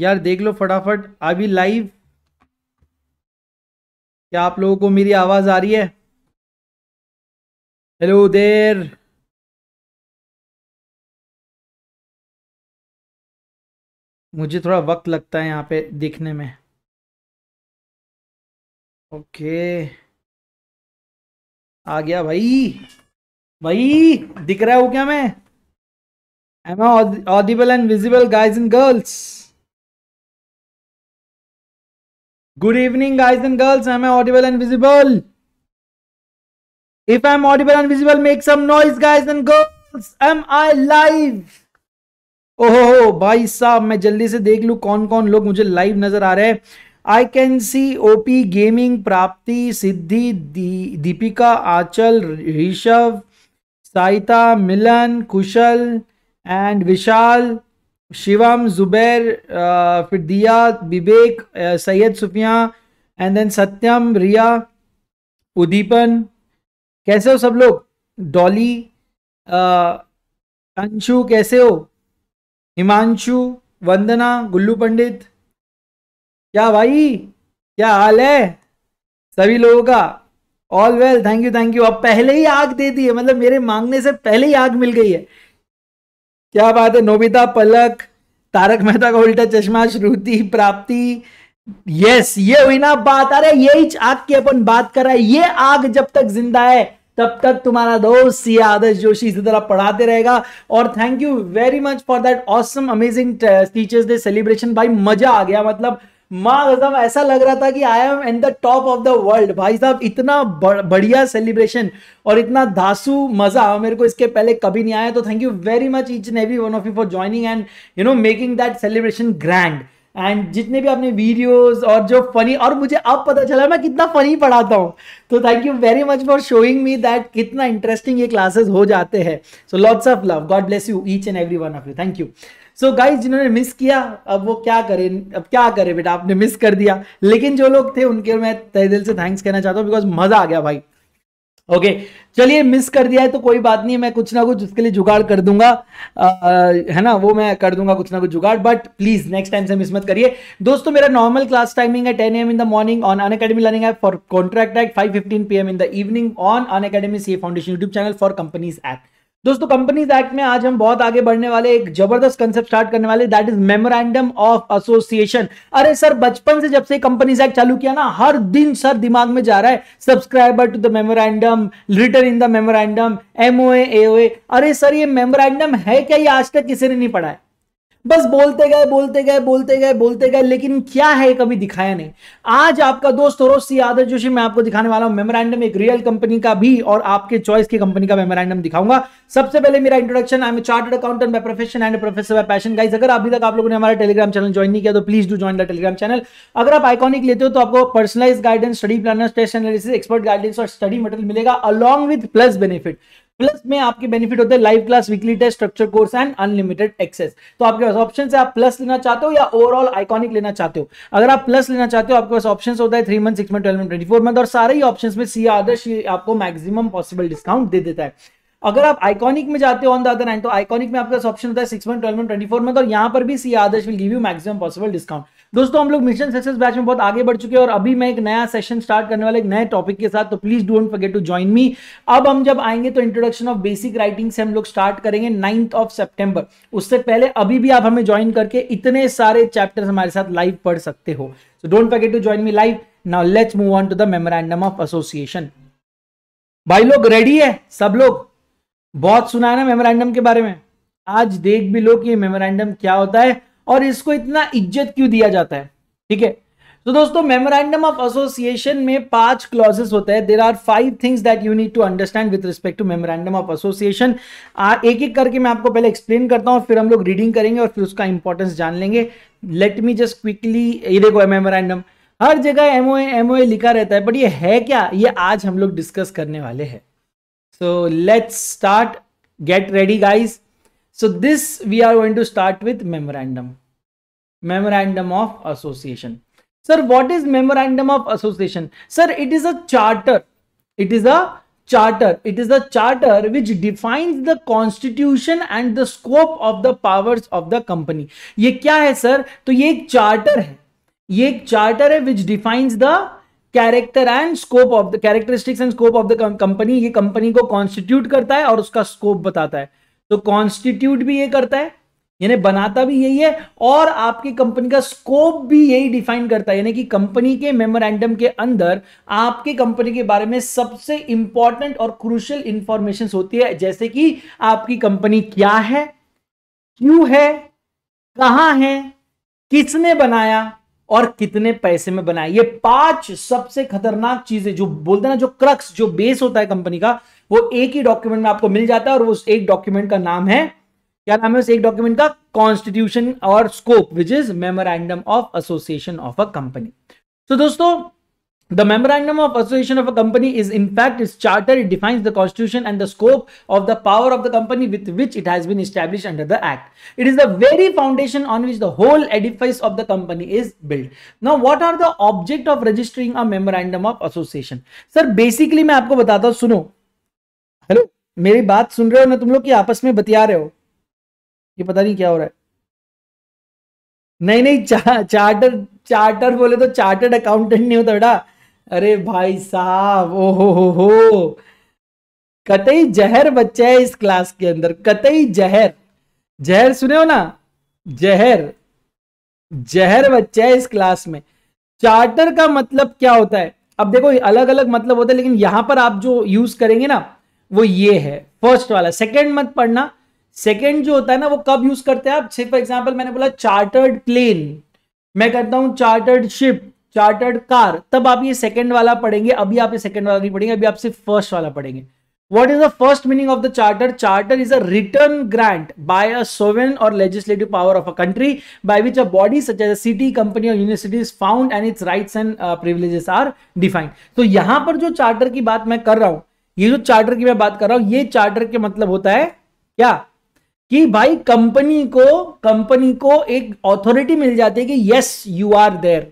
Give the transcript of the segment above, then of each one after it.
यार देख लो फटाफट अभी लाइव क्या आप लोगों को मेरी आवाज आ रही है हेलो देर मुझे थोड़ा वक्त लगता है यहाँ पे दिखने में ओके आ गया भाई भाई दिख रहा हूँ क्या मैं am audible and visible guys and girls good evening guys and girls I am audible and visible if I am audible and visible make some noise guys and girls am I live ओहो भाई साहब मैं जल्दी से देख लू कौन कौन लोग मुझे लाइव नजर आ रहे हैं I can see OP gaming Prapti Siddhi Deepika Achal Rishabh Saita Milan Kushal and Vishal Shivam Zubair फिर दिया विवेक सैयद सुफिया एंड देन सत्यम रिया उदीपन कैसे हो सब लोग डॉली अंशु कैसे हो हिमांशु वंदना गुल्लू पंडित क्या भाई क्या हाल है सभी लोगों का all well thank you thank you अब पहले ही आग दे दी है मतलब मेरे मांगने से पहले ही आग मिल गई है क्या बात है नोबिता पलक तारक मेहता का उल्टा चश्मा श्रुति प्राप्ति यस ये हुई ना बात अरे यही आग की अपन बात कर रहे हैं ये आग जब तक जिंदा है तब तक तुम्हारा दोस्त ये आदर्श जोशी इसी तरह पढ़ाते रहेगा और thank you very much for that awesome amazing teachers day celebration भाई मजा आ गया मतलब माँ कसम ऐसा लग रहा था कि I am in the top of the world भाई साहब इतना बढ़िया सेलिब्रेशन और इतना धासु मजा मेरे को इसके पहले कभी नहीं आया तो thank you very much each and every one of you for joining and you know making that celebration grand and जितने भी अपने वीडियोस और जो फनी और मुझे अब पता चला मैं कितना फनी पढ़ाता हूँ तो thank you very much for showing me that कितना इंटरेस्टिंग ये क्लासेस हो जाते हैं so lots of love God bless you each and every one of you thank you so so guys जिन्होंने मिस किया अब वो क्या करें अब क्या करें बेटा आपने मिस कर दिया लेकिन जो लोग थे उनके मैं तय दिल से थैंक्स कहना चाहता हूँ बिकॉज मजा आ गया भाई ओके okay, चलिए मिस कर दिया है तो कोई बात नहीं मैं कुछ ना कुछ उसके लिए जुगाड़ कर दूंगा आ, है ना वो मैं कर दूंगा कुछ ना कुछ जुगाड़ बट प्लीज नेक्स्ट टाइम से मिस मत करिए दोस्तों मेरा नॉर्मल क्लास टाइमिंग है ten AM in the morning on Unacademy learning app for contract act P M in the evening on Unacademy C foundation YouTube channel for companies act दोस्तों companies act में आज हम बहुत आगे बढ़ने वाले एक जबरदस्त कंसेप्ट स्टार्ट करने वाले that is memorandum of association अरे सर बचपन से जब से कंपनीज एक्ट चालू किया ना हर दिन सर दिमाग में जा रहा है subscriber to the memorandum return in the memorandum MOA AOA अरे सर ये मेमोरेंडम है क्या ये आज तक किसी ने नहीं पढ़ा है बस बोलते गए बोलते गए बोलते गए बोलते गए लेकिन क्या है कभी दिखाया नहीं आज आपका दोस्त और सी आदर्श जोशी मैं आपको दिखाने वाला हूं मेमोरेंडम एक रियल कंपनी का भी और आपके चॉइस की कंपनी का मेमोरेंडम दिखाऊंगा सबसे पहले मेरा introduction I am chartered accountant by profession and professor by passion guys अगर अभी तक आप लोगों ने हमारा टेलीग्राम चैनल ज्वाइन नहीं किया तो please do join the Telegram channel अगर आप आइकॉनिक लेते हो तो आपको personalize guidance study planner test analysis expert guidance और स्टडी मटेरियल मिलेगा along with plus benefit plus में आपके बेनिफिट होते हैं live class weekly test structure course and unlimited access तो आपके पास ऑप्शन है आप प्लस लेना चाहते हो या ओवरऑल आइकॉनिक लेना चाहते हो अगर आप प्लस लेना चाहते हो आपके पास ऑप्शन होता है three month six month twelve month twenty four month और सारे ही ऑप्शन में सी आदर्श आपको मैक्सिमम पॉसिबल डिस्काउंट दे देता है अगर आप आइकॉनिक में जाते हो ऑन द अदर एंड तो आइकॉनिक में आपके पास ऑप्शन होता है six month twelve month twenty four month और यहाँ पर भी C Adarsh will give you maximum possible discount दोस्तों हम लोग मिशन सक्सेस बैच में बहुत आगे बढ़ चुके हैं और अभी मैं एक नया सेशन स्टार्ट करने वाला एक नए टॉपिक के साथ तो please don't forget to join me अब हम जब आएंगे तो इंट्रोडक्शन ऑफ बेसिक राइटिंग से हम लोग स्टार्ट करेंगे नाइन्थ ऑफ सेप्टेम्बर उससे पहले अभी भी आप हमें ज्वाइन करके इतने सारे चैप्टर हमारे साथ लाइव पढ़ सकते हो so don't forget to join me live now let's move on to the memorandum of association भाई लोग रेडी है सब लोग बहुत सुना है ना मेमोरेंडम के बारे में आज देख भी लो कि मेमोरेंडम क्या होता है और इसको इतना इज्जत क्यों दिया जाता है ठीक है तो दोस्तों मेमोरेंडम ऑफ एसोसिएशन में पांच क्लॉजेस होते हैं there are five things that you need to understand with respect to memorandum of association एक एक करके मैं आपको पहले एक्सप्लेन करता हूं फिर हम लोग रीडिंग करेंगे और फिर उसका इंपॉर्टेंस जान लेंगे लेट मी जस्ट क्विकली ये देखो मेमोरेंडम हर जगह एमओ एमओ लिखा रहता है बट ये है क्या ये आज हम लोग डिस्कस करने वाले हैं so let's start get ready guys So this we are going to start with memorandum. Memorandum of association. Sir, what is memorandum of association? Sir, it is a charter. It is a charter. It is a charter which defines the constitution and the scope of the powers of the company. ye kya hai sir to ye ek charter hai ye ek charter hai which defines the character and scope of the characteristics and scope of the company ये company को constitute करता है और उसका scope बताता है तो constitute भी ये करता है यानी बनाता भी यही है और आपकी कंपनी का स्कोप भी यही डिफाइन करता है यानी कि कंपनी के मेमोरेंडम के अंदर आपकी कंपनी के बारे में सबसे इंपॉर्टेंट और क्रूशल इंफॉर्मेशन होती है जैसे कि आपकी कंपनी क्या है क्यों है कहां है किसने बनाया और कितने पैसे में बनाया ये पांच सबसे खतरनाक चीजें जो बोलते हैं ना जो क्रक्स जो बेस होता है कंपनी का वो एक ही डॉक्यूमेंट में आपको मिल जाता है और उस एक डॉक्यूमेंट का नाम है क्या नाम है उस एक डॉक्यूमेंट का कॉन्स्टिट्यूशन और scope which is memorandum of association of a company तो दोस्तों The memorandum of association of a company is in fact its charter. It defines the constitution and the scope of the power of the company with which it has been established under the act. It is the very foundation on which the whole edifice of the company is built. Now, what are the object of registering a memorandum of association? Sir, basically मैं आपको बताता हूँ सुनो hello मेरी बात सुन रहे हो ना तुम लोग कि आपस में बतिया रहे हो ये पता नहीं क्या हो रहा है नहीं नहीं चा, चार्टर चार्टर बोले तो चार्टर्ड अकाउंटेंट नहीं होता बेटा अरे भाई साहब ओ हो हो हो कतई जहर बच्चा है इस क्लास के अंदर कतई जहर जहर सुने हो ना जहर जहर बच्चा है इस क्लास में चार्टर का मतलब क्या होता है अब देखो अलग अलग मतलब होता है लेकिन यहां पर आप जो यूज करेंगे ना वो ये है फर्स्ट वाला सेकेंड मत पढ़ना सेकेंड जो होता है ना वो कब यूज करते हैं आप फॉर एग्जाम्पल मैंने बोला चार्टर्ड प्लेन मैं करता हूं चार्टर्ड शिप चार्टर्ड कार तब आप ये सेकेंड वाला पढ़ेंगे अभी आप ये सेकेंड वाला नहीं पढ़ेंगे अभी आप सिर्फ फर्स्ट वाला पढ़ेंगे what is the first meaning of the charter charter is a return grant by a sovereign or legislative power of a country by which a body such as city company or university is found and its rights and privileges are defined तो यहां पर जो charter की बात मैं कर रहा हूं ये जो चार्टर की मैं बात कर रहा हूं ये चार्टर के मतलब होता है क्या कि भाई कंपनी को कंपनी को एक ऑथोरिटी मिल जाती है कि यस यू आर देर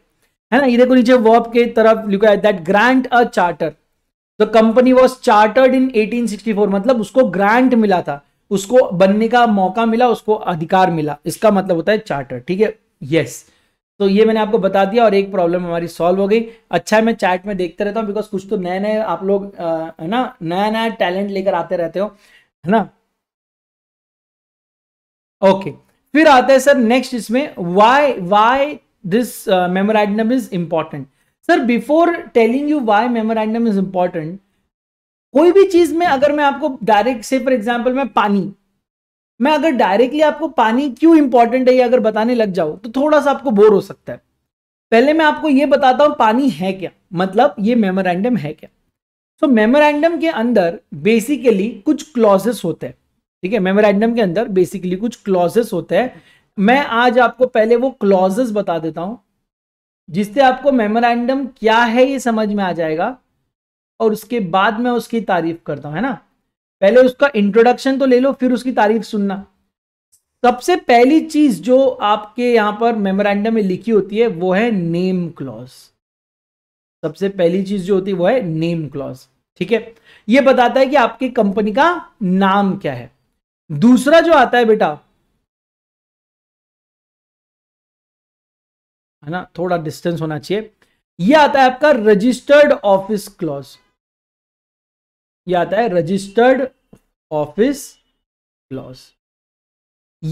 है ना ये देखो नीचे वर्ब के तरफ लिखा है that grant a charter the company was chartered in 1864 मतलब उसको ग्रांट मिला था उसको बनने का मौका मिला उसको अधिकार मिला इसका मतलब होता है चार्टर ठीक है यस yes. तो ये मैंने आपको बता दिया और एक प्रॉब्लम हमारी सॉल्व हो गई अच्छा है मैं चैट में देखते रहता हूँ बिकॉज कुछ तो नए नए आप लोग है ना नया नया टैलेंट लेकर आते रहते हो है ना ओके फिर आते हैं सर नेक्स्ट इसमें why why this memorandum is important sir before telling you why memorandum is important कोई भी चीज में अगर मैं आपको डायरेक्ट से फॉर एग्जाम्पल मैं पानी मैं अगर डायरेक्टली आपको पानी क्यों इंपॉर्टेंट है ये अगर बताने लग जाऊँ तो थोड़ा सा आपको बोर हो सकता है पहले मैं आपको ये बताता हूँ पानी है क्या मतलब ये मेमोरेंडम है क्या सो so, मेमोरेंडम के अंदर बेसिकली कुछ क्लॉजेस होते हैं ठीक है मेमोरेंडम के अंदर बेसिकली कुछ क्लॉजेस होते हैं मैं आज आपको पहले वो क्लॉजेस बता देता हूँ जिससे आपको मेमोरेंडम क्या है ये समझ में आ जाएगा और उसके बाद मैं उसकी तारीफ करता हूँ है ना पहले उसका इंट्रोडक्शन तो ले लो फिर उसकी तारीफ सुनना सबसे पहली चीज जो आपके यहां पर मेमोरेंडम में लिखी होती है वो है नेम क्लॉज सबसे पहली चीज जो होती है वो है नेम क्लॉज ठीक है ये बताता है कि आपकी कंपनी का नाम क्या है दूसरा जो आता है बेटा है ना थोड़ा डिस्टेंस होना चाहिए ये आता है आपका रजिस्टर्ड ऑफिस क्लॉज यह आता है रजिस्टर्ड ऑफिस क्लॉज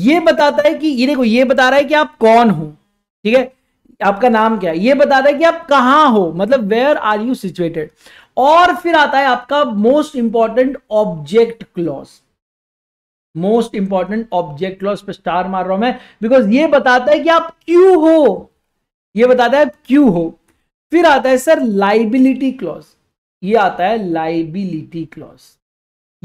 ये बताता है कि ये देखो ये बता रहा है कि आप कौन हो ठीक है आपका नाम क्या है ये बताता है कि आप कहां हो मतलब वेयर आर यू सिचुएटेड और फिर आता है आपका most important object clause most important object clause पे स्टार मार रहा हूं मैं बिकॉज ये बताता है कि आप क्यों हो ये बताता है आप क्यों हो फिर आता है सर लाइबिलिटी क्लॉज ये आता है लाइबिलिटी क्लॉज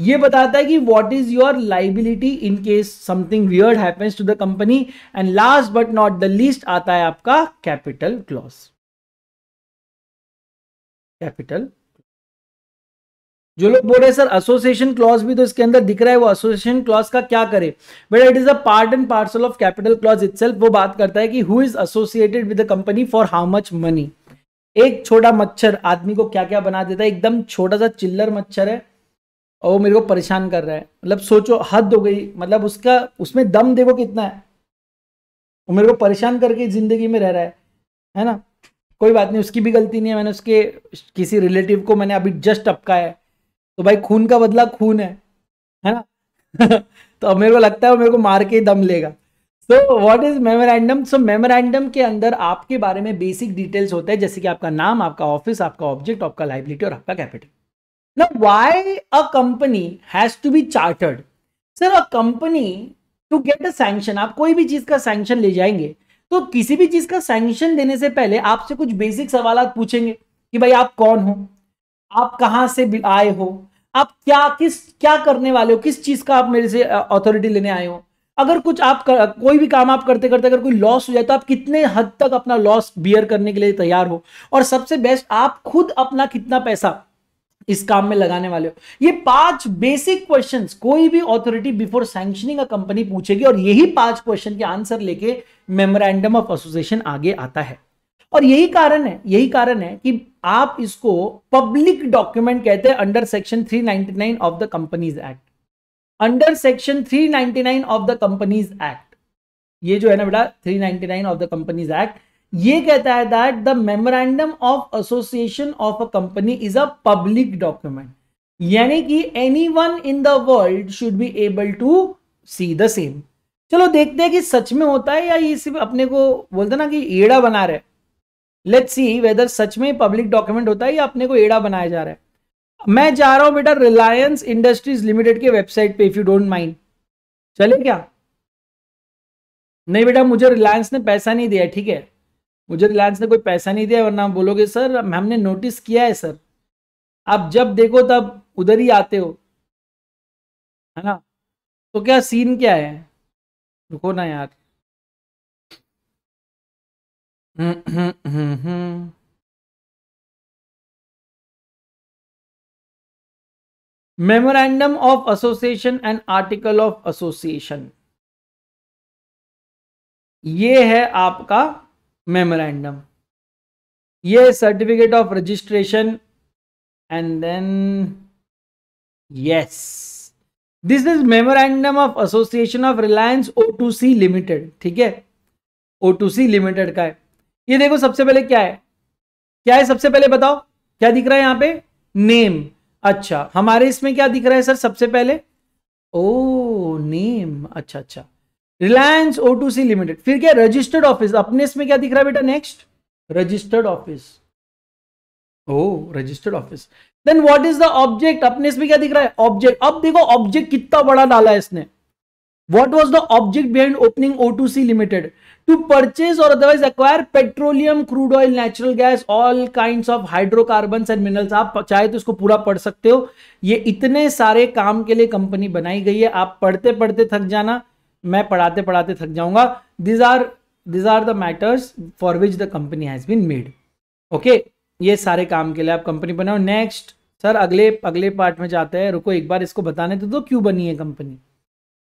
ये बताता है कि what is your liability in case something weird happens to the company and last but not the least आता है आपका कैपिटल क्लॉज कैपिटल जो लोग बोल रहे सर एसोसिएशन क्लॉज भी तो इसके अंदर दिख रहा है वो एसोसिएशन क्लॉज का क्या करे but it is a part and parcel of capital clause it वो बात करता है कि who is associated with the company for how much money एक छोटा मच्छर आदमी को क्या क्या बना देता है एकदम छोटा सा चिल्लर मच्छर है और वो मेरे को परेशान कर रहा है मतलब सोचो हद हो गई मतलब उसका उसमें दम देखो कितना है वो मेरे को परेशान करके ज़िंदगी में रह रहा है है ना कोई बात नहीं उसकी भी गलती नहीं है मैंने उसके किसी रिलेटिव को मैंने अभी जस्ट अपका है तो भाई खून का बदला खून है है ना तो अब मेरे को लगता है वो मेरे को मार के ही दम लेगा तो what is memorandum so memorandum के अंदर आपके बारे में बेसिक डिटेल्स होता है जैसे कि आपका नाम आपका ऑफिस आपका ऑब्जेक्ट आपका लाइबिलिटी और आपका कैपिटल ना why a company has to be chartered sir a company to get a sanction आप कोई भी चीज का सैंक्शन ले जाएंगे तो किसी भी चीज का सैंक्शन देने से पहले आपसे कुछ बेसिक सवाल पूछेंगे कि भाई आप कौन हो आप कहाँ से आए हो आप क्या किस क्या करने वाले हो किस चीज का आप मेरे से अथॉरिटी लेने आए हो अगर कुछ आप कर, कोई भी काम आप करते करते अगर कोई लॉस हो जाए तो आप कितने हद तक अपना लॉस बियर करने के लिए तैयार हो और सबसे बेस्ट आप खुद अपना कितना पैसा इस काम में लगाने वाले हो ये पांच बेसिक क्वेश्चंस कोई भी authority before sanctioning a company पूछेगी और यही पांच क्वेश्चन के आंसर लेके मेमोरेंडम ऑफ एसोसिएशन आगे आता है और यही कारण है यही कारण है कि आप इसको पब्लिक डॉक्यूमेंट कहते हैं under section 399 of the companies act under section 399 of the companies act ये जो है ना बेटा 399 ऑफ द कंपनीज एक्ट ये कहता है that the memorandum of association of a company is a public document यानी कि any one in the world should be able to see the same चलो देखते हैं कि सच में होता है या ये सिर्फ अपने को बोलते ना कि एड़ा बना रहे लेट्स सी वेदर सच में पब्लिक डॉक्यूमेंट होता है या अपने को एड़ा बनाया जा रहा है मैं जा रहा हूं बेटा रिलायंस इंडस्ट्रीज लिमिटेड के वेबसाइट पे इफ यू डोंट माइंड चले क्या नहीं बेटा मुझे रिलायंस ने पैसा नहीं दिया ठीक है मुझे रिलायंस ने कोई पैसा नहीं दिया वरना बोलोगे सर हमने नोटिस किया है सर आप जब देखो तब उधर ही आते हो है ना तो क्या सीन क्या है रुको ना यार hmm hmm hmm, hmm. Memorandum of association and article of association ये है आपका मेमोरेंडम ये certificate of registration and then yes this is memorandum of association of Reliance O two C limited ठीक है ओ टू सी लिमिटेड का है ये देखो सबसे पहले क्या है क्या है सबसे पहले बताओ क्या दिख रहा है यहां पे नेम अच्छा हमारे इसमें क्या दिख रहा है सर सबसे पहले ओ नेम अच्छा अच्छा Reliance O two C limited फिर क्या रजिस्टर्ड ऑफिस अपने इसमें क्या दिख रहा है बेटा next registered office O registered office then what is the object अपने इसमें क्या दिख रहा है ऑब्जेक्ट अब देखो ऑब्जेक्ट कितना बड़ा डाला है इसने the object behind opening O two C limited to purchase or otherwise acquire petroleum crude oil natural gas all kind of hydrocarbon and minerals आप चाहे तो इसको पूरा पढ़ सकते हो ये इतने सारे काम के लिए कंपनी बनाई गई है आप पढ़ते पढ़ते थक जाना मैं पढ़ाते पढ़ाते थक जाऊंगा these are these are the matters for which the company has been made okay ये सारे काम के लिए आप कंपनी बनाओ नेक्स्ट सर अगले अगले पार्ट में जाते हैं रुको एक बार इसको बताने तो दो क्यों बनी है कंपनी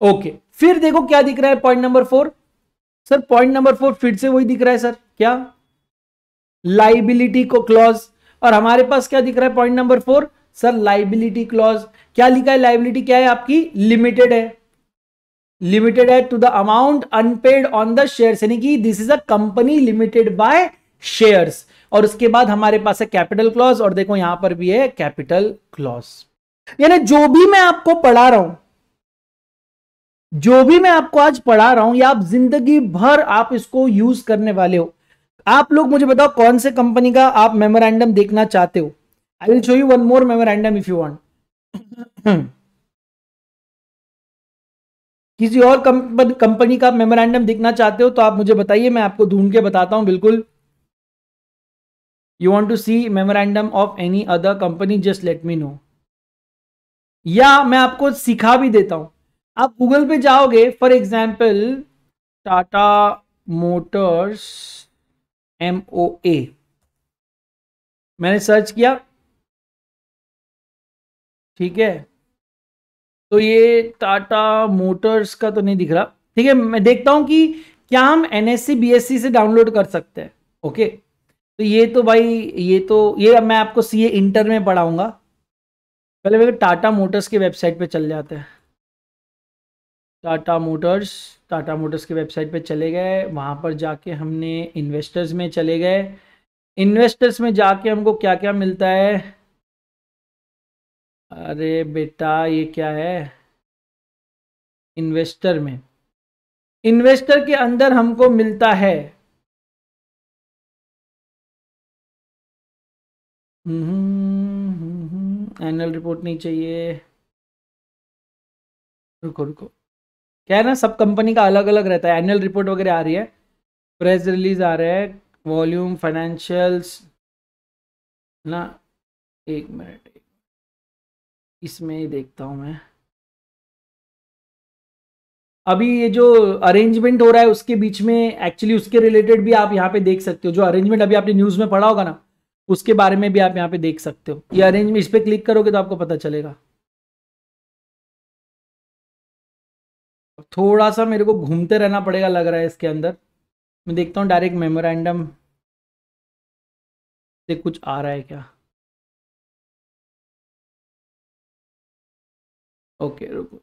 ओके okay. फिर देखो क्या दिख रहा है point number four sir point number four फिर से वही दिख रहा है सर क्या लाइबिलिटी को क्लॉज और हमारे पास क्या दिख रहा है point number four sir liability clause क्या लिखा है लाइबिलिटी क्या है आपकी लिमिटेड है लिमिटेड है to the amount unpaid on the share यानी कि this is a company limited by shares और उसके बाद हमारे पास है कैपिटल क्लॉज और देखो यहां पर भी है कैपिटल क्लॉज यानी जो भी मैं आपको पढ़ा रहा हूं जो भी मैं आपको आज पढ़ा रहा हूं या आप जिंदगी भर आप इसको यूज करने वाले हो आप लोग मुझे बताओ कौन से कंपनी का आप मेमोरेंडम देखना चाहते हो I will show you one more memorandum if you want किसी और कंपनी का मेमोरेंडम देखना चाहते हो तो आप मुझे बताइए मैं आपको ढूंढ के बताता हूं बिल्कुल you want to see memorandum of any other company just let me know या मैं आपको सिखा भी देता हूं आप गूगल पे जाओगे for example Tata motors M O A मैंने सर्च किया ठीक है तो ये टाटा मोटर्स का तो नहीं दिख रहा ठीक है मैं देखता हूं कि क्या हम एन एस सी से डाउनलोड कर सकते हैं ओके तो ये तो भाई ये तो ये मैं आपको सी इंटर में पढ़ाऊंगा पहले टाटा मोटर्स के वेबसाइट पे चल जाते हैं टाटा मोटर्स टाटा मोटर्स की वेबसाइट पे चले गए वहाँ पर जाके हमने इन्वेस्टर्स में चले गए इन्वेस्टर्स में जाके हमको क्या क्या मिलता है अरे बेटा ये क्या है इन्वेस्टर में इन्वेस्टर के अंदर हमको मिलता है एनुअल रिपोर्ट नहीं चाहिए रुको रुको क्या है ना सब कंपनी का अलग अलग रहता है एनुअल रिपोर्ट वगैरह आ रही है प्रेस रिलीज आ रहा है वॉल्यूम फाइनेंशियल्स ना एक मिनट इसमें ही देखता हूँ मैं अभी ये जो अरेंजमेंट हो रहा है उसके बीच में एक्चुअली उसके रिलेटेड भी आप यहाँ पे देख सकते हो जो अरेंजमेंट अभी आपने न्यूज़ में पढ़ा होगा ना उसके बारे में भी आप यहाँ पे देख सकते हो ये अरेंजमेंट इस पर क्लिक करोगे तो आपको पता चलेगा थोड़ा सा मेरे को घूमते रहना पड़ेगा लग रहा है इसके अंदर मैं देखता हूँ डायरेक्ट मेमोरेंडम से कुछ आ रहा है क्या ओके रुको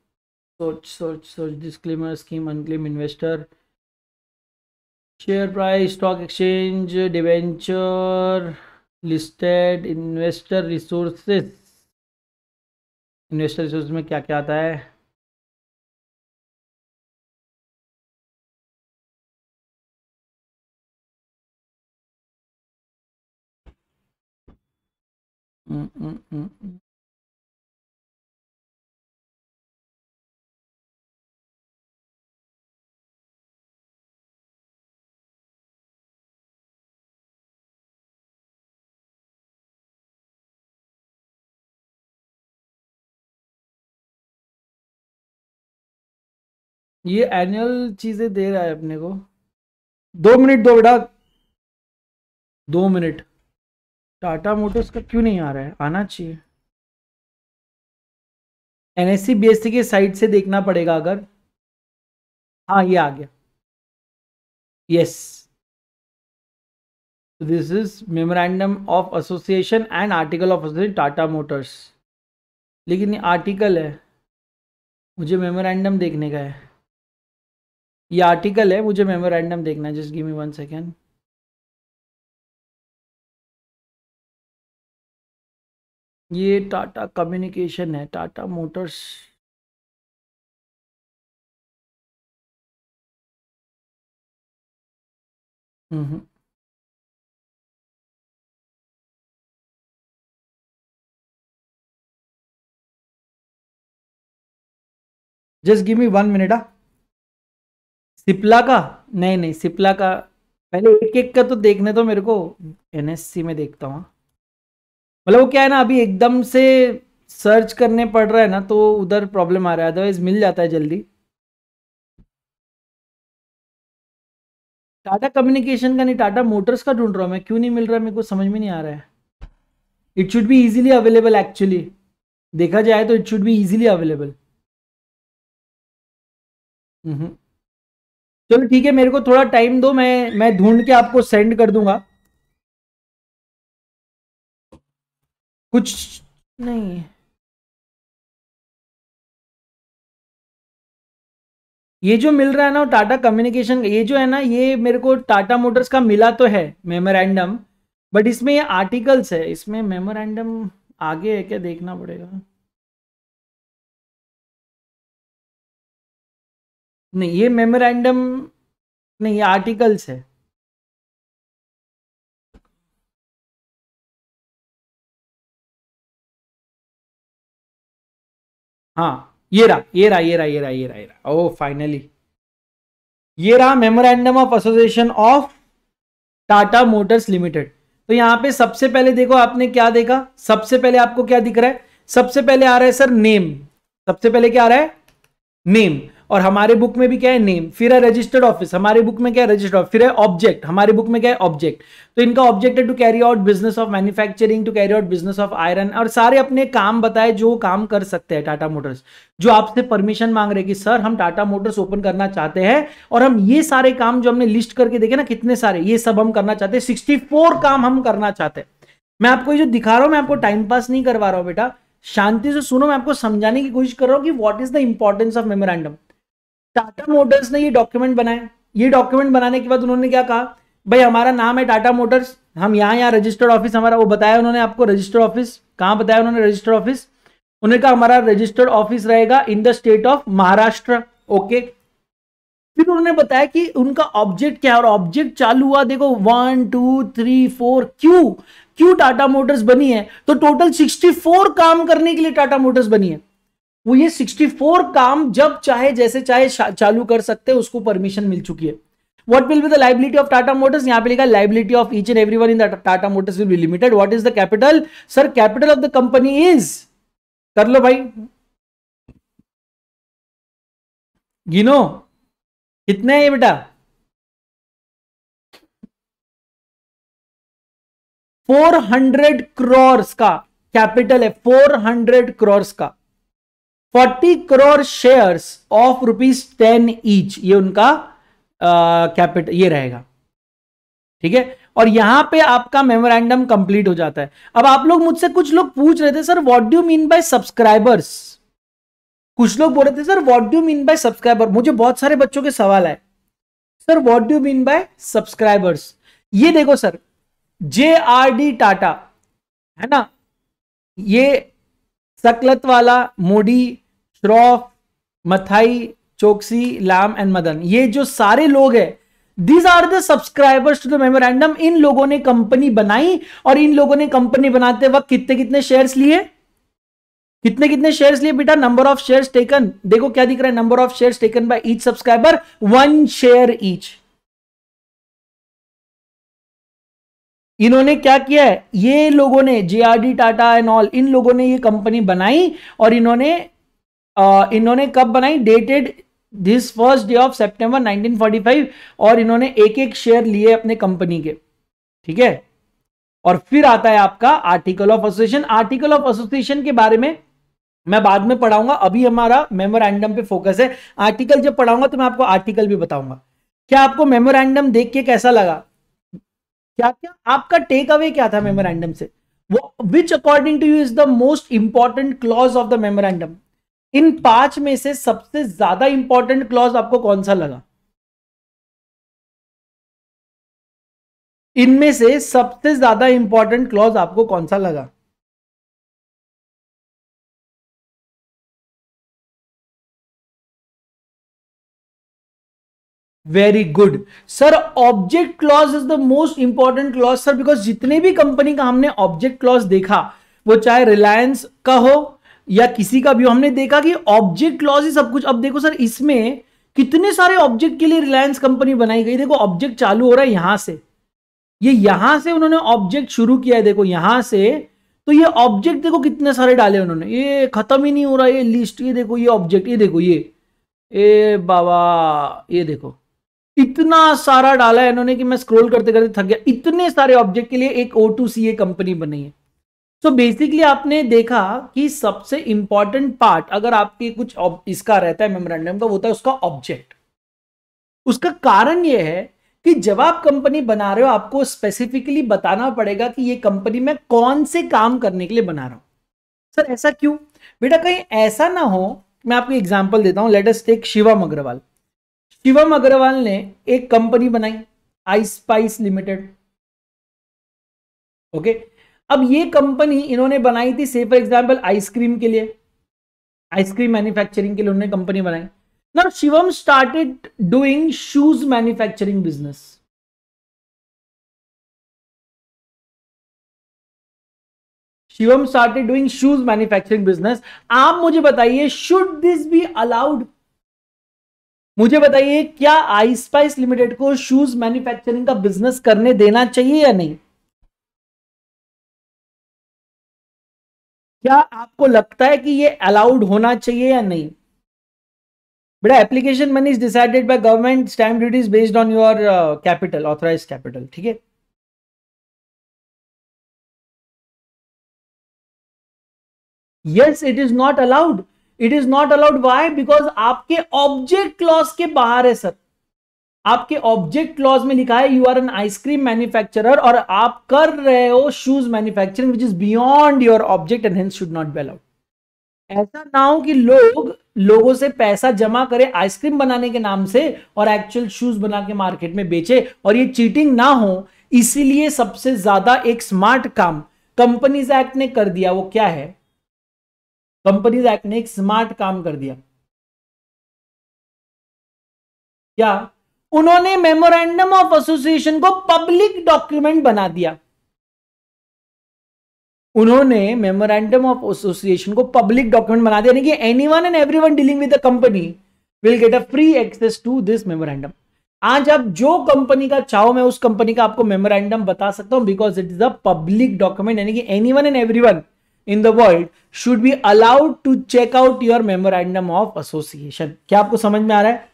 सोच सोच सोच disclaimer scheme unclaim investor share price stock exchange debenture listed investor resources investor resource में क्या क्या आता है Mm, mm, mm, ये एनुअल चीजें दे रहा है अपने को दो मिनट दो बेटा दो मिनट टाटा मोटर्स का क्यों नहीं आ रहा है आना चाहिए N S C B S C के साइड से देखना पड़ेगा अगर हाँ ये आ गया yes this is memorandum of association and article of association Tata motors लेकिन ये आर्टिकल है मुझे मेमोरेंडम देखने का है ये आर्टिकल है मुझे मेमोरेंडम देखना है just give me one second ये टाटा कम्युनिकेशन है Tata motors hmm just give me one minute Cipla का नहीं नहीं सिप्ला का पहले एक एक का तो देखने तो मेरे को एनएससी में देखता हूँ हाँ। मतलब वो क्या है ना अभी एकदम से सर्च करने पड़ रहा है ना तो उधर प्रॉब्लम आ रहा है अदरवाइज मिल जाता है जल्दी टाटा कम्युनिकेशन का नहीं टाटा मोटर्स का ढूंढ रहा हूँ मैं क्यों नहीं मिल रहा मेरे को समझ में नहीं आ रहा है it should be easily available actually देखा जाए तो it should be easily available चलो ठीक है मेरे को थोड़ा टाइम दो मैं मैं ढूंढ के आपको सेंड कर दूंगा कुछ नहीं ये जो मिल रहा है ना टाटा कम्युनिकेशन ये जो है ना ये मेरे को टाटा मोटर्स का मिला तो है मेमोरेंडम बट इसमें ये आर्टिकल्स है इसमें मेमोरेंडम आगे है क्या देखना पड़ेगा नहीं ये मेमोरेंडम नहीं ये आर्टिकल्स है हाँ ये रहा ये रहा ये रहा ये रहा ये रहा ये रहा ओ oh, फाइनली ये रहा memorandum of association of Tata motors limited तो यहां पे सबसे पहले देखो आपने क्या देखा सबसे पहले आपको क्या दिख रहा है सबसे पहले आ रहा है सर नेम सबसे पहले क्या आ रहा है नेम और हमारे बुक में भी क्या है नेम फिर है रजिस्टर्ड ऑफिस हमारे बुक में क्या है रजिस्टर्ड ऑफिस फिर है ऑब्जेक्ट हमारे बुक में क्या है ऑब्जेक्ट तो इनका ऑब्जेक्ट है to carry out business of manufacturing to carry out business of iron और सारे अपने काम बताए जो काम कर सकते हैं टाटा मोटर्स जो आपसे परमिशन मांग रहे कि सर हम टाटा मोटर्स ओपन करना चाहते हैं और हम ये सारे काम जो हमने लिस्ट करके देखे ना कितने सारे ये सब हम करना चाहते हैं सिक्सटी काम हम करना चाहते हैं मैं आपको ये जो दिखा रहा हूं मैं आपको टाइम पास नहीं करवा रहा हूँ बेटा शांति से सुनो मैं आपको समझाने की कोशिश कर रहा हूँ कि what is the importance of memorandum Tata motors ने ये डॉक्यूमेंट बनाए ये डॉक्यूमेंट बनाने के बाद उन्होंने क्या कहा भाई हमारा नाम है टाटा मोटर्स हम यहाँ यहाँ रजिस्टर्ड ऑफिस हमारा वो बताया उन्होंने आपको रजिस्टर्ड ऑफिस कहाँ बताया उन्होंने रजिस्टर्ड ऑफिस उन्होंने कहा हमारा रजिस्टर्ड ऑफिस रहेगा in the state of Maharashtra okay फिर उन्होंने बताया कि उनका ऑब्जेक्ट क्या है और ऑब्जेक्ट चालू हुआ देखो one two three four Q Q Tata motors बनी है तो टोटल सिक्सटी फोर काम करने के लिए टाटा मोटर्स बनी है वो ये 64 काम जब चाहे जैसे चाहे चालू कर सकते हैं उसको परमिशन मिल चुकी है what will be the liability of Tata Motors यहाँ पे लिखा liability of each and every one in the Tata Motors will be limited what is the capital sir capital of the company is कर लो भाई गिनो कितने है ये बेटा फोर हंड्रेड क्रॉर्स का कैपिटल है फोर हंड्रेड क्रॉर्स का forty crore shares of rupees ten each ये उनका कैपिटल ये रहेगा ठीक है और यहां पे आपका मेमोरेंडम कंप्लीट हो जाता है अब आप लोग मुझसे कुछ लोग पूछ रहे थे sir what do mean by subscribers कुछ लोग बोल रहे थे sir what do mean by subscriber मुझे बहुत सारे बच्चों के सवाल आए sir what do mean by subscribers ये देखो sir J R D Tata है ना ये सकलत वाला मोडी श्रॉफ मथाई चोकसी लाम एंड मदन ये जो सारे लोग हैं these are the subscribers to the memorandum इन लोगों ने कंपनी बनाई और इन लोगों ने कंपनी बनाते वक्त कितने कितने शेयर्स लिए कितने कितने शेयर्स लिए बेटा नंबर ऑफ शेयर्स टेकन देखो क्या दिख रहा है number of shares taken by each subscriber one share each इन्होंने क्या किया है ये लोगों ने जेआरडी टाटा एंड ऑल इन लोगों ने ये कंपनी बनाई और इन्होंने Uh, इन्होंने कब बनाई dated this first day of September 1945 और इन्होंने एक एक शेयर लिए अपने कंपनी के ठीक है और फिर आता है आपका article of association article of association के बारे में मैं बाद में पढ़ाऊंगा अभी हमारा मेमोरेंडम पे फोकस है आर्टिकल जब पढ़ाऊंगा तो मैं आपको आर्टिकल भी बताऊंगा क्या आपको मेमोरेंडम देख के कैसा लगा क्या क्या आपका टेक अवे क्या था मेमोरेंडम से which according to you is the most important clause of the memorandum इन पांच में से सबसे ज्यादा इंपॉर्टेंट क्लॉज आपको कौन सा लगा इनमें से सबसे ज्यादा इंपॉर्टेंट क्लॉज आपको कौन सा लगा very good sir object clause is the most important clause sir because जितने भी कंपनी का हमने ऑब्जेक्ट क्लॉज देखा वो चाहे रिलायंस का हो या किसी का भी हमने देखा कि ऑब्जेक्ट लॉस ही सब कुछ अब देखो सर इसमें कितने सारे ऑब्जेक्ट के लिए रिलायंस कंपनी बनाई गई देखो ऑब्जेक्ट चालू हो रहा है यहां से ये यह यहां से उन्होंने ऑब्जेक्ट शुरू किया है देखो यहां से तो ये ऑब्जेक्ट देखो कितने सारे डाले उन्होंने ये खत्म ही नहीं हो रहा ये लिस्ट ये देखो ये ऑब्जेक्ट ये देखो ये ए बाबा ये देखो इतना सारा डाला है इन्होंने कि मैं स्क्रॉल करते करते थक गया इतने सारे ऑब्जेक्ट के लिए एक ओ टू सी ए कंपनी बनी है सो so बेसिकली आपने देखा कि सबसे इंपॉर्टेंट पार्ट अगर आपके कुछ इसका रहता है मेमोरेंडम का होता है उसका ऑब्जेक्ट उसका कारण यह है कि जब आप कंपनी बना रहे हो आपको स्पेसिफिकली बताना पड़ेगा कि ये कंपनी में कौन से काम करने के लिए बना रहा हूं सर ऐसा क्यों बेटा कहीं ऐसा ना हो मैं आपको एग्जाम्पल देता हूं लेटेस्ट टेक शिवम अग्रवाल शिवम अग्रवाल ने एक कंपनी बनाई I Spice Limited okay okay? अब ये कंपनी इन्होंने बनाई थी से फॉर एग्जाम्पल आइसक्रीम के लिए आइसक्रीम मैन्युफैक्चरिंग के लिए उन्होंने कंपनी बनाई now Shivam started doing shoes manufacturing business Shivam started doing shoes manufacturing business आप मुझे बताइए शुड दिस बी अलाउड मुझे बताइए क्या आई स्पाइस लिमिटेड को शूज मैन्युफैक्चरिंग का बिजनेस करने देना चाहिए या नहीं क्या आपको लगता है कि ये अलाउड होना चाहिए या नहीं बेटा application money is decided by government stamp duty is based on your capital authorise capital ठीक है yes it is not allowed it is not allowed why because आपके ऑब्जेक्ट क्लॉज के बाहर है सर आपके ऑब्जेक्ट क्लॉज में लिखा है you are an ice cream manufacturer और आप कर रहे हो shoes manufacturing which is beyond your object and hence should not bail out ऐसा ना हो कि लोग लोगों से पैसा जमा करें आइसक्रीम बनाने के नाम से और एक्चुअल शूज बना के मार्केट में बेचे और ये चीटिंग ना हो इसीलिए सबसे ज्यादा एक स्मार्ट काम कंपनीज एक्ट ने कर दिया वो क्या है कंपनीज एक्ट ने एक स्मार्ट काम कर दिया क्या उन्होंने मेमोरेंडम ऑफ एसोसिएशन को पब्लिक डॉक्यूमेंट बना दिया उन्होंने मेमोरेंडम ऑफ एसोसिएशन को पब्लिक डॉक्यूमेंट बना दिया यानी कि anyone and everyone dealing with the company will get a free access to this memorandum आज आप जो कंपनी का चाहो मैं उस कंपनी का आपको मेमोरेंडम बता सकता हूं because it is a public document यानी कि anyone and everyone in the world should be allowed to check out your memorandum of association क्या आपको समझ में आ रहा है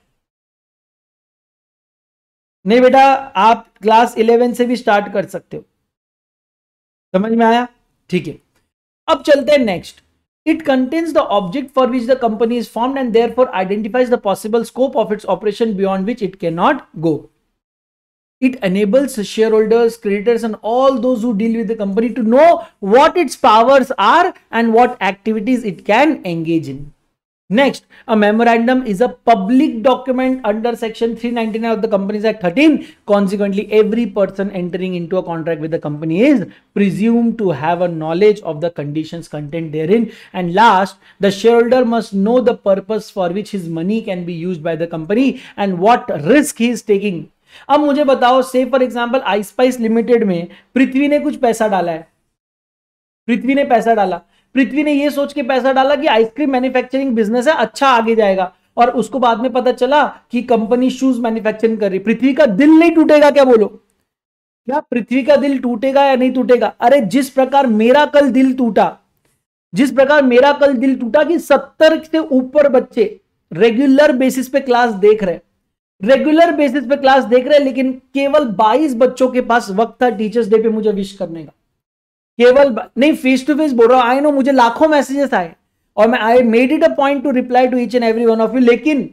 नहीं बेटा आप क्लास इलेवन से भी स्टार्ट कर सकते हो समझ में आया ठीक है अब चलते हैं next it contains the object for which the company is form and therefore identifies the possible scope of its operation beyond which it can not go it enables shareholders creators and all those who deal with the company to know what its powers are and what activities it can engage in next a memorandum is a public document under section 399 of the companies act 13 consequently every person entering into a contract with is presume to have a knowledge of the conditions content therein and last the shareholder must know the purpose for which his money can be use by the company and what risk he is taking अब मुझे बताओ say for example I Spice Limited में पृथ्वी ने कुछ पैसा डाला है पृथ्वी ने पैसा डाला पृथ्वी ने यह सोच के पैसा डाला कि आइसक्रीम मैन्युफैक्चरिंग बिजनेस है अच्छा आगे जाएगा और उसको बाद में पता चला कि कंपनी शूज मैन्युफैक्चरिंग कर रही पृथ्वी का दिल नहीं टूटेगा क्या बोलो क्या पृथ्वी का दिल टूटेगा या नहीं टूटेगा अरे जिस प्रकार मेरा कल दिल टूटा जिस प्रकार मेरा कल दिल टूटा कि सत्तर से ऊपर बच्चे रेगुलर बेसिस पे क्लास देख रहे रेगुलर बेसिस पे क्लास देख रहे लेकिन केवल 22 बच्चों के पास वक्त था टीचर्स डे पे मुझे विश करने का केवल नहीं फेस टू फेस बोल रहा हूं आई नो मुझे लाखों मैसेजेस आए और मैं I made it a point to reply to each and every one of you लेकिन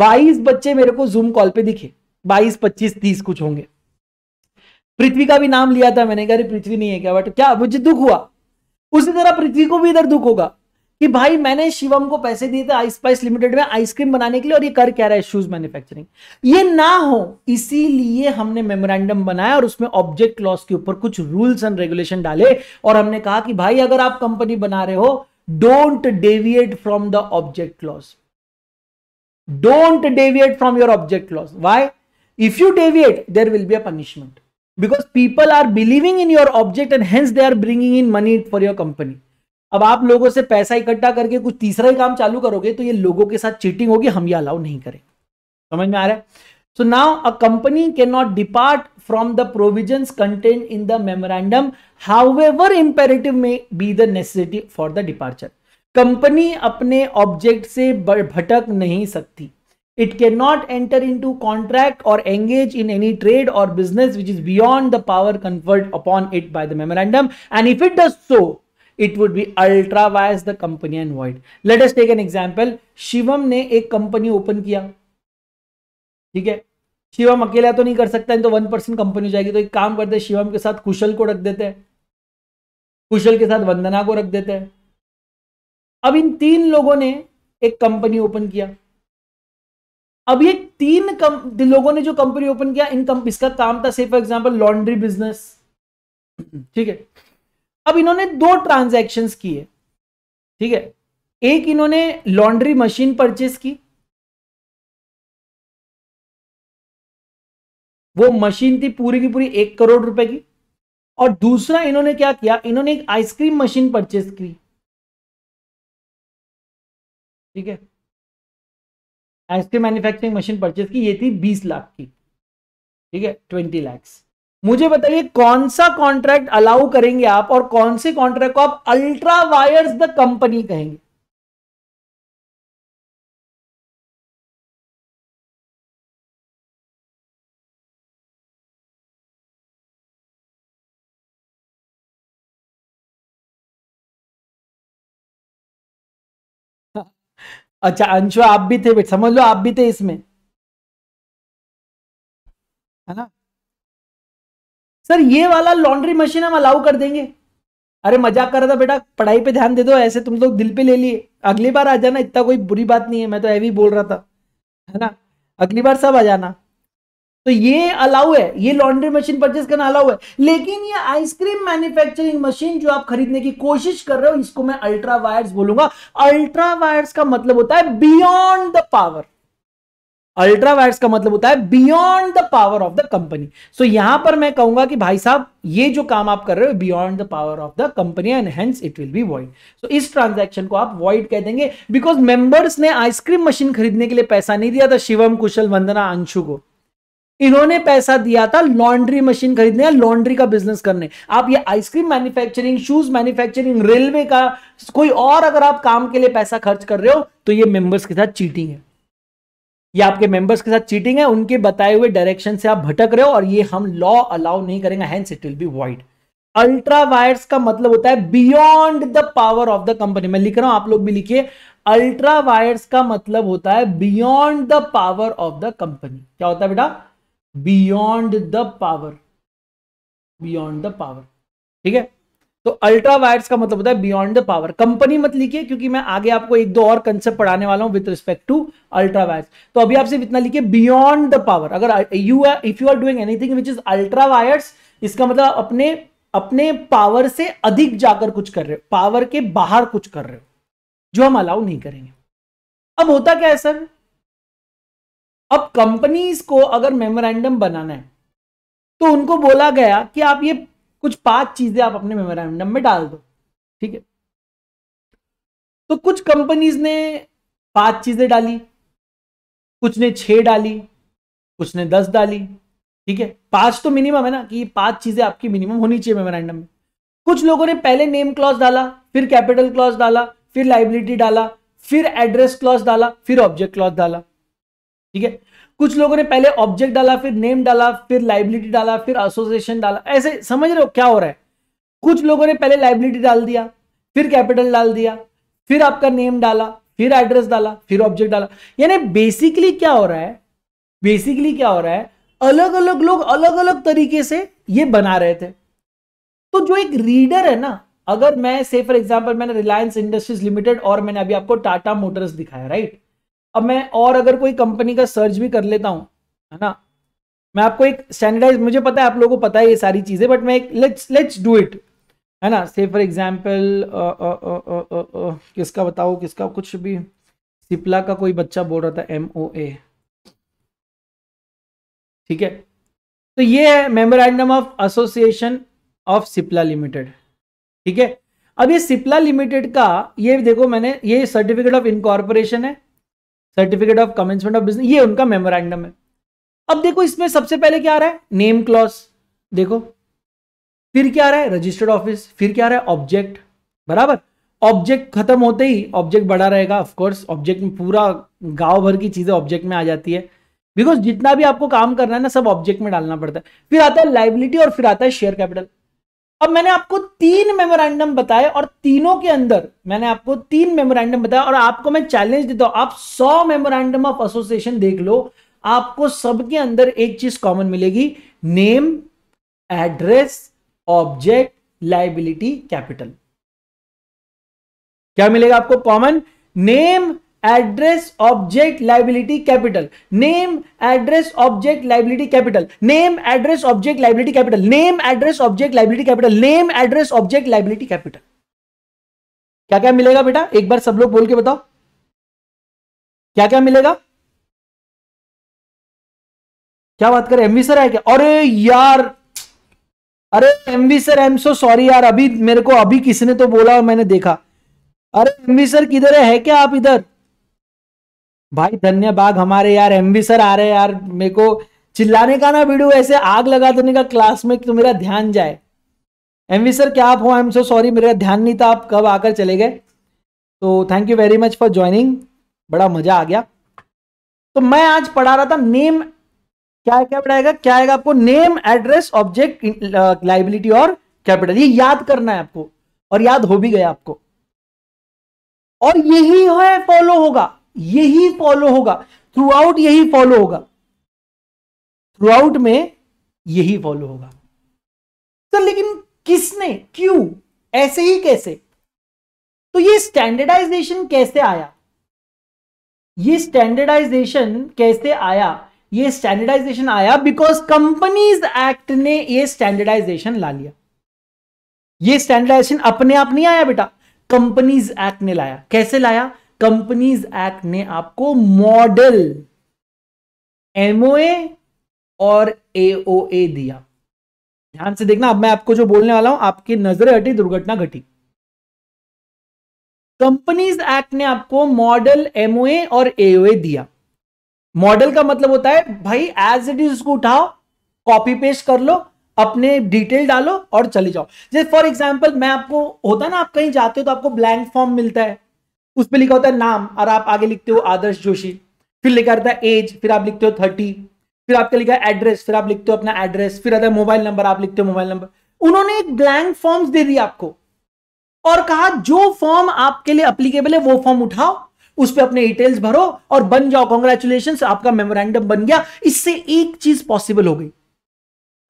22 बच्चे मेरे को जूम कॉल पे दिखे 22 25 30 कुछ होंगे पृथ्वी का भी नाम लिया था मैंने कहा पृथ्वी नहीं है क्या बट क्या मुझे दुख हुआ उसी तरह पृथ्वी को भी इधर दुख होगा कि भाई मैंने शिवम को पैसे दिए थे आई स्पाइस लिमिटेड में आइसक्रीम बनाने के लिए और ये कर क्या रहा है शूज मैन्युफैक्चरिंग ये ना हो इसीलिए हमने मेमोरेंडम बनाया और उसमें ऑब्जेक्ट लॉस के ऊपर कुछ रूल्स एंड रेगुलेशन डाले और हमने कहा कि भाई अगर आप कंपनी बना रहे हो don't deviate from the object laws don't deviate from your object laws why if you deviate there will be a punishment because people are believing in your object and hence they are bringing in money for your company अब आप लोगों से पैसा इकट्ठा करके कुछ तीसरा ही काम चालू करोगे तो ये लोगों के साथ चीटिंग होगी हम ये अलाउ नहीं करें समझ में आ रहा है so now a company can not depart from the provision content in the memorandum however imperative may be the necessity for the departure company अपने ऑब्जेक्ट से भटक नहीं सकती it can not enter into contract or engage in any trade or business which is beyond the power convert upon it by the memorandum and if it does so it would be ultra voice the company and void let's take an example Shivam ने एक company open किया ठीक है शिवम अकेला तो नहीं कर सकता है तो वन परसेंट कंपनी हो जाएगी तो एक काम करते शिवम के साथ कुशल को रख देते हैं कुशल के साथ वंदना को रख देते हैं अब इन तीन लोगों ने एक कंपनी ओपन किया अब ये तीन कम, लोगों ने जो कंपनी ओपन किया इन कम, इसका काम था से फॉर एग्जाम्पल लॉन्ड्री बिजनेस ठीक है अब इन्होंने दो ट्रांजेक्शन किए ठीक है एक इन्होंने लॉन्ड्री मशीन परचेस की वो मशीन थी पूरी की पूरी एक करोड़ रुपए की और दूसरा इन्होंने क्या किया इन्होंने एक आइसक्रीम मशीन परचेस की ठीक है आइसक्रीम मैन्युफैक्चरिंग मशीन परचेस की ये थी बीस लाख की ठीक है ट्वेंटी लैक्स मुझे बताइए कौन सा कॉन्ट्रैक्ट अलाउ करेंगे आप और कौन से कॉन्ट्रैक्ट को आप अल्ट्रा वायर्स द कंपनी कहेंगे अच्छा अंशु आप भी थे समझ लो आप भी थे इसमें है ना सर ये वाला लॉन्ड्री मशीन हम अलाउ कर देंगे अरे मजाक कर रहा था बेटा पढ़ाई पे ध्यान दे दो ऐसे तुम लोग दिल पे ले लिए अगली बार आ जाना इतना कोई बुरी बात नहीं है मैं तो ऐवी बोल रहा था है ना अगली बार सब आ जाना तो ये अलाउ है ये लॉन्ड्री मशीन परचेज करना अलाउ है लेकिन ये आइसक्रीम मैन्युफैक्चरिंग मशीन जो आप खरीदने की कोशिश कर रहे हो इसको मैं अल्ट्रा वायर्स बोलूंगा अल्ट्रा वायर्स का मतलब होता है बियॉन्ड द पावर वायर्स का मतलब होता है beyond the power of the company so यहां पर मैं कहूंगा कि भाई साहब ये जो काम आप कर रहे हो beyond the power of the company and hence it will be void so इस ट्रांजैक्शन को आप वॉइड कह देंगे बिकॉज मेंबर्स ने आइसक्रीम मशीन खरीदने के लिए पैसा नहीं दिया था शिवम कुशल वंदना अंशु को इन्होंने पैसा दिया था लॉन्ड्री मशीन खरीदने या लॉन्ड्री का बिजनेस करने आप ये ice cream manufacturing shoes manufacturing railway का कोई और अगर आप काम के लिए पैसा खर्च कर रहे हो तो ये मेंबर्स के साथ चीटिंग है ये आपके मेंबर्स के साथ चीटिंग है उनके बताए हुए डायरेक्शन से आप भटक रहे हो और ये हम लॉ अलाउ नहीं करेंगे hence it will be void ultra vires का मतलब होता है beyond the power of the company मैं लिख रहा हूं आप लोग भी लिखिए अल्ट्रा वायर्स का मतलब होता है beyond the power of the company क्या होता है बेटा beyond the power beyond the power ठीक है तो अल्ट्रा वायर्स का मतलब होता है बियॉन्ड द पावर कंपनी मत लिखिए क्योंकि मैं आगे आपको एक दो और कंसेप्ट पढ़ाने वाला हूं with respect to ultra vires तो अभी आप सिर्फ इतना लिखिए बियॉन्ड द पावर अगर you are if you are doing anything which is ultra vires इसका मतलब अपने अपने पावर से अधिक जाकर कुछ कर रहे हो पावर के बाहर कुछ कर रहे हो जो हम अलाउ नहीं करेंगे अब होता क्या है सर अब कंपनीज को अगर मेमोरेंडम बनाना है तो उनको बोला गया कि आप ये कुछ पांच चीजें आप अपने मेमोरेंडम में डाल दो ठीक है तो कुछ कंपनीज ने पांच चीजें डाली कुछ ने छह डाली कुछ ने दस डाली ठीक है पांच तो मिनिमम है ना कि पांच चीजें आपकी मिनिमम होनी चाहिए मेमोरेंडम में कुछ लोगों ने पहले नेम क्लॉज डाला फिर कैपिटल क्लॉज डाला फिर लाइबिलिटी डाला फिर एड्रेस क्लॉज डाला फिर ऑब्जेक्ट क्लॉज डाला ठीक है कुछ लोगों ने पहले ऑब्जेक्ट डाला फिर नेम डाला फिर लाइबिलिटी डाला फिर एसोसिएशन डाला ऐसे समझ रहे हो क्या हो रहा है कुछ लोगों ने पहले लाइबिलिटी डाल दिया फिर कैपिटल डाल दिया फिर आपका नेम डाला फिर एड्रेस डाला फिर ऑब्जेक्ट डाला यानी बेसिकली क्या हो रहा है बेसिकली क्या हो रहा है अलग अलग लोग अलग अलग तरीके से ये बना रहे थे तो जो एक रीडर है ना अगर मैं से फॉर एग्जाम्पल मैंने रिलायंस इंडस्ट्रीज लिमिटेड और मैंने अभी आपको टाटा मोटर्स दिखाया राइट अब मैं और अगर कोई कंपनी का सर्च भी कर लेता हूं है ना मैं आपको एक स्टैंडर्डाइज मुझे पता है आप लोगों को पता है ये सारी चीज़ें बट मैं एक लेट्स लेट्स डू इट है ना से फॉर एग्जाम्पल किसका बताओ किसका कुछ भी सिपला का कोई बच्चा बोल रहा था एम ओ ए ठीक है तो ये है memorandum of association of Cipla Limited ठीक है अब ये सिप्ला लिमिटेड का ये देखो मैंने ये सर्टिफिकेट ऑफ इनकॉर्पोरेशन है certificate of commencement of business ये उनका मेमोरेंडम है अब देखो इसमें सबसे पहले क्या आ रहा है नेम क्लॉज देखो फिर क्या आ रहा है रजिस्टर्ड ऑफिस फिर क्या आ रहा है ऑब्जेक्ट बराबर ऑब्जेक्ट खत्म होते ही ऑब्जेक्ट बड़ा रहेगा ऑफकोर्स ऑब्जेक्ट में पूरा गांव भर की चीजें ऑब्जेक्ट में आ जाती है बिकॉज जितना भी आपको काम करना है ना सब ऑब्जेक्ट में डालना पड़ता है फिर आता है लाइबिलिटी और फिर आता है शेयर कैपिटल अब मैंने आपको तीन मेमोरेंडम बताए और तीनों के अंदर मैंने आपको तीन मेमोरेंडम बताया और आपको मैं चैलेंज देता हूं आप सौ मेमोरेंडम ऑफ एसोसिएशन देख लो आपको सबके अंदर एक चीज कॉमन मिलेगी name address object liability capital क्या मिलेगा आपको common name address object liability capital name address object liability capital name address object liability capital name address object liability capital name address object liability capital क्या क्या मिलेगा बेटा एक बार सब लोग बोल के बताओ क्या क्या मिलेगा क्या बात करें एमवी सर है क्या अरे यार अरे MV sir I am so sorry यार अभी मेरे को अभी किसी ने तो बोला और मैंने देखा अरे एमवी सर किधर है क्या आप इधर भाई धन्यवाद हमारे यार वी सर आ रहे यार मेरे को चिल्लाने का ना वीडियो ऐसे आग लगा देने का क्लास में तो मेरा ध्यान जाए वी सर क्या आप हो आई एम सो सॉरी मेरा ध्यान नहीं था आप कब आकर चले गए तो thank you very much for joining बड़ा मजा आ गया तो मैं आज पढ़ा रहा था नेम क्या क्या पढ़ाएगा क्या आएगा आपको नेम एड्रेस ऑब्जेक्ट लाइबिलिटी और कैपिटल ये याद करना है आपको और याद हो भी गया आपको और यही है फॉलो होगा यही फॉलो होगा थ्रू आउट यही फॉलो होगा थ्रू आउट में यही फॉलो होगा सर तो लेकिन किसने क्यों ऐसे ही कैसे तो ये स्टैंडर्डाइजेशन कैसे आया ये स्टैंडर्डाइजेशन कैसे आया ये स्टैंडर्डाइजेशन आया बिकॉज कंपनीज एक्ट ने ये स्टैंडर्डाइजेशन ला लिया ये स्टैंडर्डाइजेशन अपने आप नहीं आया बेटा कंपनीज एक्ट ने लाया कैसे लाया कंपनीज एक्ट ने आपको मॉडल एमओए और एओए दिया ध्यान से देखना अब मैं आपको जो बोलने वाला हूं आपकी नजरें हटी दुर्घटना घटी कंपनीज एक्ट ने आपको मॉडल एमओए और एओए दिया मॉडल का मतलब होता है भाई एज इट इज उसको उठाओ कॉपी पेस्ट कर लो अपने डिटेल डालो और चले जाओ जैसे फॉर एग्जाम्पल मैं आपको होता ना आप कहीं जाते हो तो आपको ब्लैंक फॉर्म मिलता है उस पर लिखा होता है नाम और आप आगे लिखते हो आदर्श जोशी फिर लिखा रहता है एज फिर आप लिखते हो थर्टी फिर आपका लिखा है एड्रेस फिर आप लिखते हो अपना एड्रेस फिर आता है मोबाइल नंबर आप लिखते हो मोबाइल नंबर उन्होंने एक ब्लैंक फॉर्म्स दे दी आपको और कहा जो फॉर्म आपके लिए अप्लीकेबल है वो फॉर्म उठाओ उस पर अपने डिटेल्स भरो और बन जाओ कॉन्ग्रेचुलेशन आपका मेमोरेंडम बन गया इससे एक चीज पॉसिबल हो गई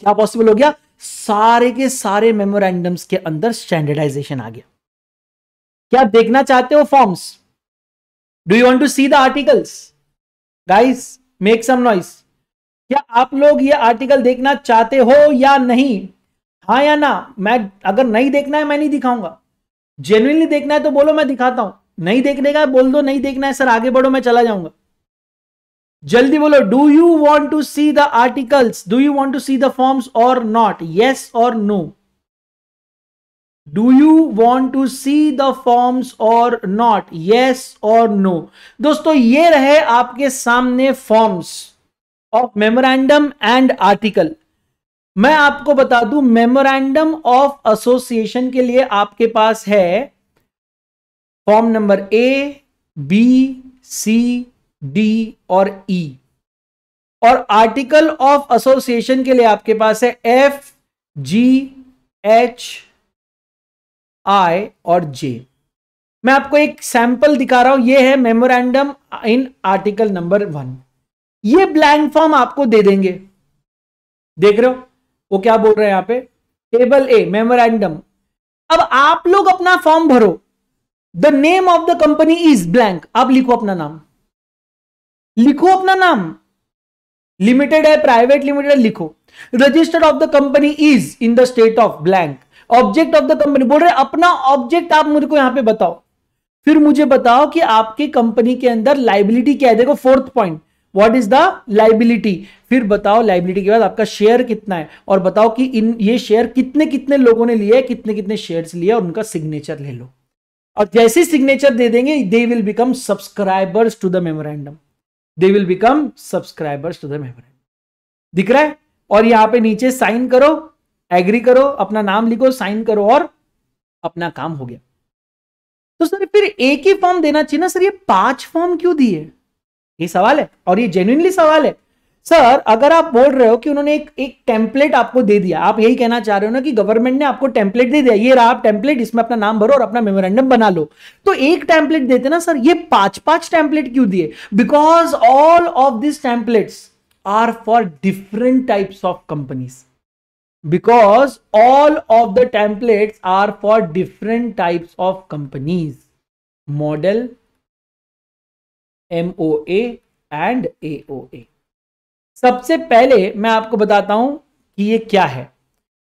क्या पॉसिबल हो गया सारे के सारे मेमोरेंडम्स के अंदर स्टैंडर्डाइजेशन आ गया क्या आप देखना चाहते हो forms do you want to see the articles guys make some noise क्या आप लोग ये आर्टिकल देखना चाहते हो या नहीं हाँ या ना मैं अगर नहीं देखना है मैं नहीं दिखाऊंगा जेनुअनली देखना है तो बोलो मैं दिखाता हूं नहीं देखने का बोल दो नहीं देखना है सर आगे बढ़ो मैं चला जाऊंगा जल्दी बोलो do you want to see the articles do you want to see the forms or not yes or no do you want to see the forms or not yes or no दोस्तों ये रहे आपके सामने forms of memorandum and article मैं आपको बता दू memorandum of association के लिए आपके पास है form number A B C D और ई e. और आर्टिकल ऑफ एसोसिएशन के लिए आपके पास है एफ जी एच आई और जे मैं आपको एक सैंपल दिखा रहा हूं ये है memorandum in article number one ये ब्लैंक फॉर्म आपको दे देंगे देख रहे हो वो क्या बोल रहे हैं यहां पे टेबल ए मेमोरेंडम अब आप लोग अपना फॉर्म भरो the name of the company is blank आप लिखो अपना नाम लिखो अपना नाम लिमिटेड है प्राइवेट लिमिटेड है लिखो registered of the company is in the state of blank object of the company बोल रहे अपना ऑब्जेक्ट आप मुझे को यहां पे बताओ फिर मुझे बताओ कि आपके कंपनी के अंदर लाइबिलिटी क्या है देखो fourth point what is the liability फिर बताओ लाइबिलिटी के बाद आपका शेयर कितना है और बताओ कि इन ये शेयर कितने कितने लोगों ने लिए कितने कितने शेयर्स लिए और उनका सिग्नेचर ले लो और जैसे सिग्नेचर दे देंगे they will become subscribers to the memorandum they will become subscribers to the memorandum दिख रहा है और यहां पे नीचे साइन करो एग्री करो अपना नाम लिखो साइन करो और अपना काम हो गया तो सर फिर एक ही फॉर्म देना चाहिए ना सर ये पांच फॉर्म क्यों दिए ये सवाल है और ये जेन्यूनली सवाल है सर अगर आप बोल रहे हो कि उन्होंने एक एक टेम्पलेट आपको दे दिया आप यही कहना चाह रहे हो ना कि गवर्नमेंट ने आपको टेम्पलेट दे दिया ये रहा आप टेम्पलेट इसमें अपना नाम भरो और अपना मेमोरेंडम बना लो तो एक टेम्पलेट देते ना सर ये पांच पांच टेम्पलेट क्यों दिए because all of this templates are for different types of companies because all of the templates are for different types of companies model A and A सबसे पहले मैं आपको बताता हूं कि ये क्या है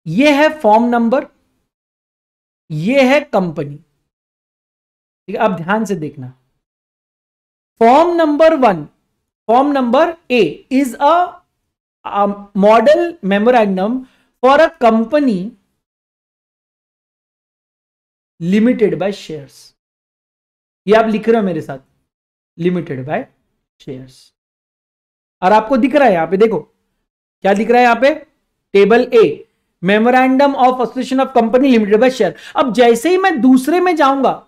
ये है फॉर्म नंबर ये है कंपनी ठीक है आप ध्यान से देखना form number one form number A is a model memorandum for a company limited by shares ये आप लिख रहे हो मेरे साथ लिमिटेड बाय शेयर्स और आपको दिख रहा है यहां पे देखो क्या दिख रहा है यहां पे table A memorandum of association of company limited by share अब जैसे ही मैं दूसरे में जाऊंगा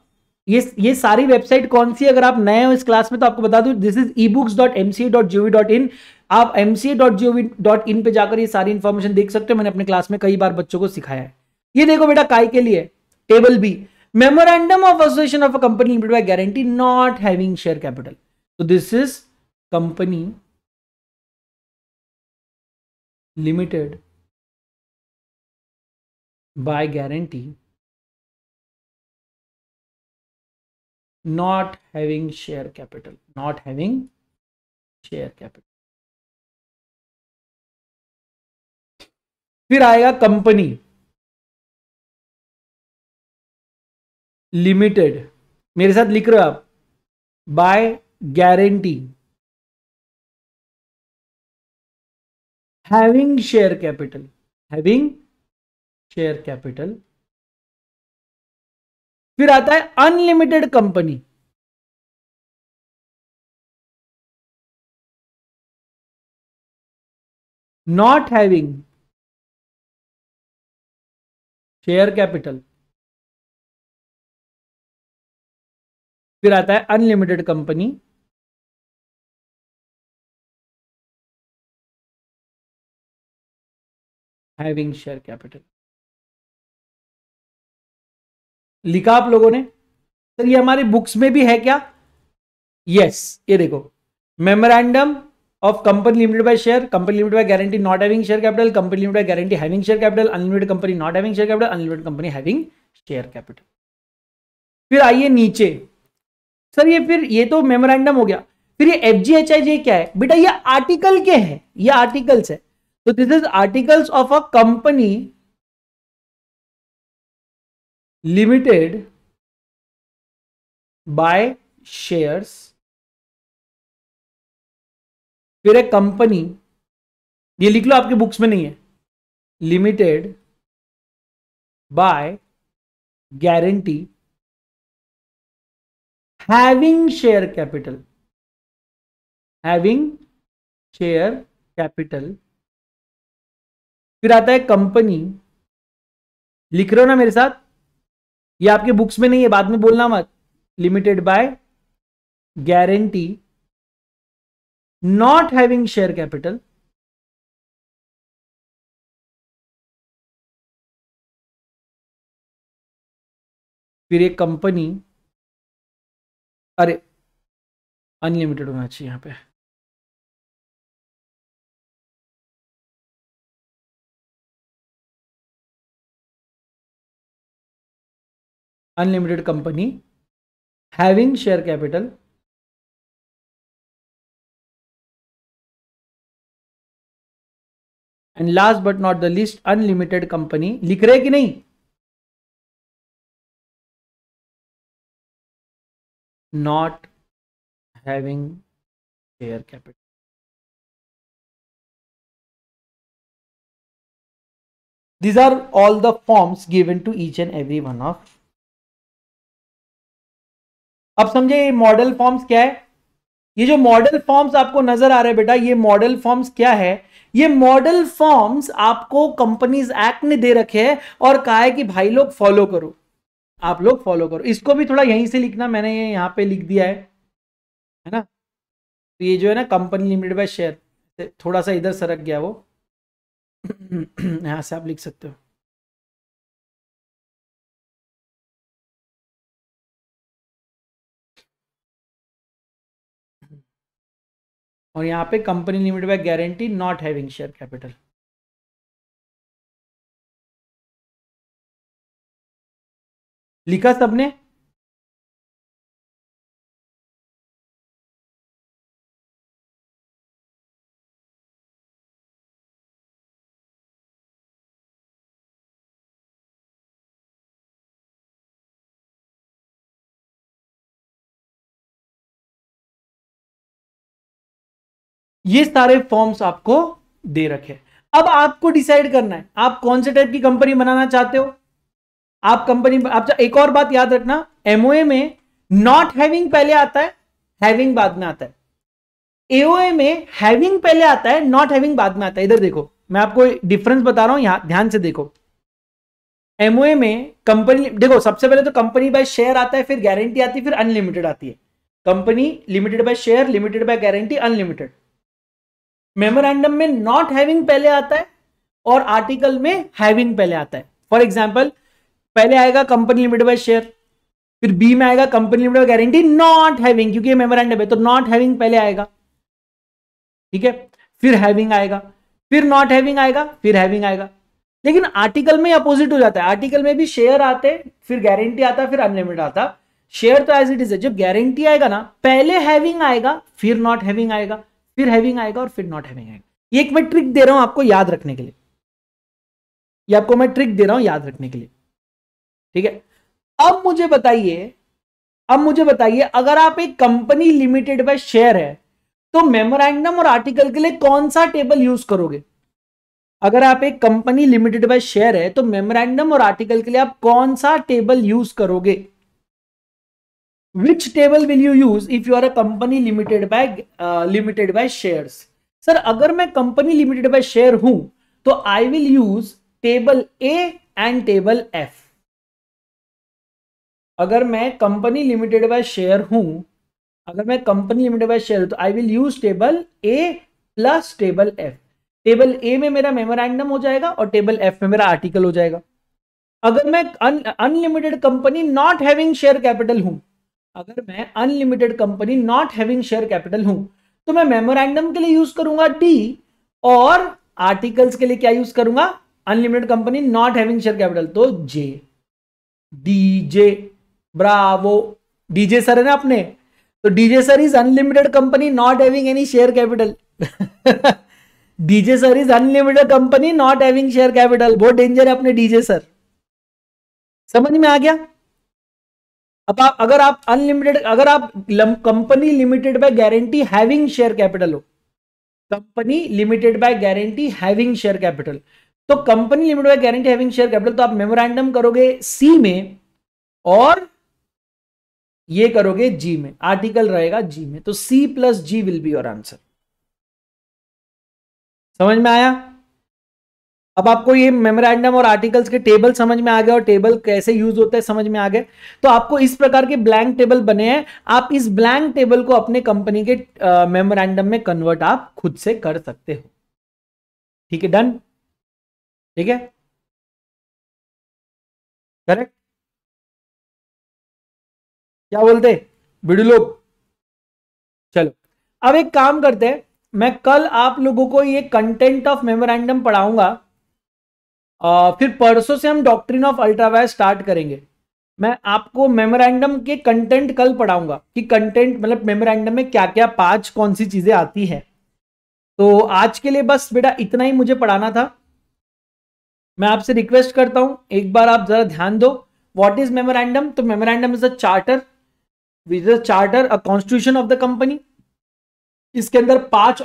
ये ये सारी वेबसाइट कौन सी अगर आप नए हो इस क्लास में तो आपको बता दूं this is e books dot M C dot gov dot in आप एम सी पे जाकर ये सारी इंफॉर्मेशन देख सकते हो मैंने अपने क्लास में कई बार बच्चों को सिखाया है ये देखो बेटा काय के लिए table B memorandum of association of a company limited by guarantee not having share capital तो this is company limited by guarantee not having share capital not having share capital फिर आएगा कंपनी लिमिटेड मेरे साथ लिख रहे हो आप by guarantee having share capital having share capital फिर आता है unlimited company not having share capital फिर आता है unlimited company having share capital लिखा आप लोगों ने सर ये हमारी बुक्स में भी है क्या यस yes, ये देखो memorandum of company limited by share company limited by guarantee not having share capital company limited by guarantee having share capital unlimited company not having share capital unlimited company having share capital फिर आइए नीचे sir ये फिर ये तो memorandum हो गया फिर ये एफ जी एच आई जी क्या है बेटा ये आर्टिकल के है ये आर्टिकल्स है तो this is articles of a company limited by shares फिर है कंपनी ये लिख लो आपके बुक्स में नहीं है limited by guarantee having share capital having share capital फिर आता है कंपनी लिख रहे हो ना मेरे साथ ये आपके बुक्स में नहीं है बाद में बोलना मत limited by guarantee not having share capital फिर एक कंपनी अरे अनलिमिटेड होना चाहिए यहां पे unlimited company having share capital and last but not the least unlimited company लिख रहे कि नहीं not having share capital these are all the forms given to each and every one of अब समझे ये मॉडल फॉर्म्स क्या है ये जो मॉडल फॉर्म्स आपको नजर आ रहा है बेटा ये मॉडल फॉर्म्स क्या है ये मॉडल फॉर्म्स आपको कंपनीज एक्ट ने दे रखे हैं और कहा है कि भाई लोग फॉलो करो आप लोग फॉलो करो इसको भी थोड़ा यहीं से लिखना मैंने ये यहाँ पे लिख दिया है है ना तो ये जो है ना कंपनी लिमिटेड बाय शेयर थोड़ा सा इधर सरक गया वो यहाँ से आप लिख सकते हो और यहाँ पे company limited by guarantee not having share capital लिखा सबने ये सारे फॉर्म्स आपको दे रखे अब आपको डिसाइड करना है आप कौन से टाइप की कंपनी बनाना चाहते हो आप कंपनी आप एक और बात याद रखना एमओए में नॉट हैविंग पहले आता है हैविंग बाद में आता है एओए में हैविंग पहले आता है नॉट हैविंग बाद में आता है इधर देखो मैं आपको डिफरेंस बता रहा हूं यहां ध्यान से देखो एमओए में कंपनी देखो सबसे पहले तो कंपनी बाय शेयर आता है फिर गारंटी आती है फिर अनलिमिटेड आती है company limited by share limited by guarantee unlimited memorandum में नॉट हैविंग पहले आता है और आर्टिकल में हैविंग पहले आता है फॉर एग्जाम्पल पहले आएगा कंपनी लिमिटेड बाय शेयर फिर बी में आएगा company limited guarantee not having क्योंकि मेमोरेंडम है तो नॉट हैविंग पहले आएगा ठीक है फिर हैविंग आएगा फिर नॉट हैविंग आएगा फिर हैविंग आएगा लेकिन आर्टिकल में अपोजिट हो जाता है आर्टिकल में भी शेयर आते फिर गारंटी आता फिर अनलिमिटेड आता शेयर तो एज इट इज है जब गारंटी आएगा ना पहले हैविंग आएगा फिर नॉट हैविंग आएगा फिर हैविंग आएगा और फिर नॉट हैविंग आएगा ये एक मैं ट्रिक दे रहा हूं आपको याद रखने के लिए ये आपको मैं ट्रिक दे रहा हूं याद रखने के लिए ठीक है अब मुझे बताइए अब मुझे बताइए अगर आप एक कंपनी लिमिटेड बाय शेयर है तो मेमोरेंडम और आर्टिकल के लिए कौन सा टेबल यूज करोगे अगर आप एक कंपनी लिमिटेड बाय शेयर है तो मेमोरेंडम और आर्टिकल के लिए आप कौन सा टेबल यूज करोगे which table will you use if you are a company limited by uh, limited by shares sir agar main company limited by share hu to i will use table a and table f अगर मैं company limited by share हूं अगर मैं company limited by share तो I will use table A plus table F table A में मेरा memorandum हो जाएगा और टेबल एफ में मेरा आर्टिकल हो जाएगा अगर मैं unlimited company not having share capital हूं अगर मैं unlimited company not having share capital हूं तो मैं मेमोरेंडम के लिए यूज करूंगा डी और आर्टिकल्स के लिए क्या यूज करूंगा unlimited company not having share capital तो J DJ Bravo DJ sir है ना अपने तो DJ sir is unlimited company not having any share capital DJ sir is unlimited company not having share capital बहुत danger है अपने DJ sir समझ में आ गया अब आप अगर आप अनलिमिटेड अगर आप company limited by guarantee having share capital हो company limited by guarantee having share capital तो company limited by guarantee having share capital तो आप मेमोरेंडम करोगे सी में और ये करोगे जी में आर्टिकल रहेगा जी में तो C plus G will be your answer समझ में आया अब आपको ये मेमोरेंडम और आर्टिकल्स के टेबल समझ में आ गए और टेबल कैसे यूज होता है समझ में आ गए तो आपको इस प्रकार के ब्लैंक टेबल बने हैं आप इस ब्लैंक टेबल को अपने कंपनी के मेमोरेंडम में कन्वर्ट आप खुद से कर सकते हो ठीक है डन ठीक है करेक्ट क्या बोलते बिड़ू लोग चलो अब एक काम करते हैं मैं कल आप लोगों को ये कंटेंट ऑफ मेमोरेंडम पढ़ाऊंगा आ, फिर परसों से हम डॉक्ट्रिन ऑफ अल्ट्रावाय स्टार्ट करेंगे मैं आपको मेमोरेंडम के कंटेंट कल पढ़ाऊंगा कि कंटेंट मतलब मेमोरेंडम में क्या क्या पांच कौन सी चीजें आती है तो आज के लिए बस बेटा इतना ही मुझे पढ़ाना था मैं आपसे रिक्वेस्ट करता हूं एक बार आप जरा ध्यान दो व्हाट इज मेमोरेंडम तो memorandum is a charter viz a charter a constitution of the company इसके अंदर पांच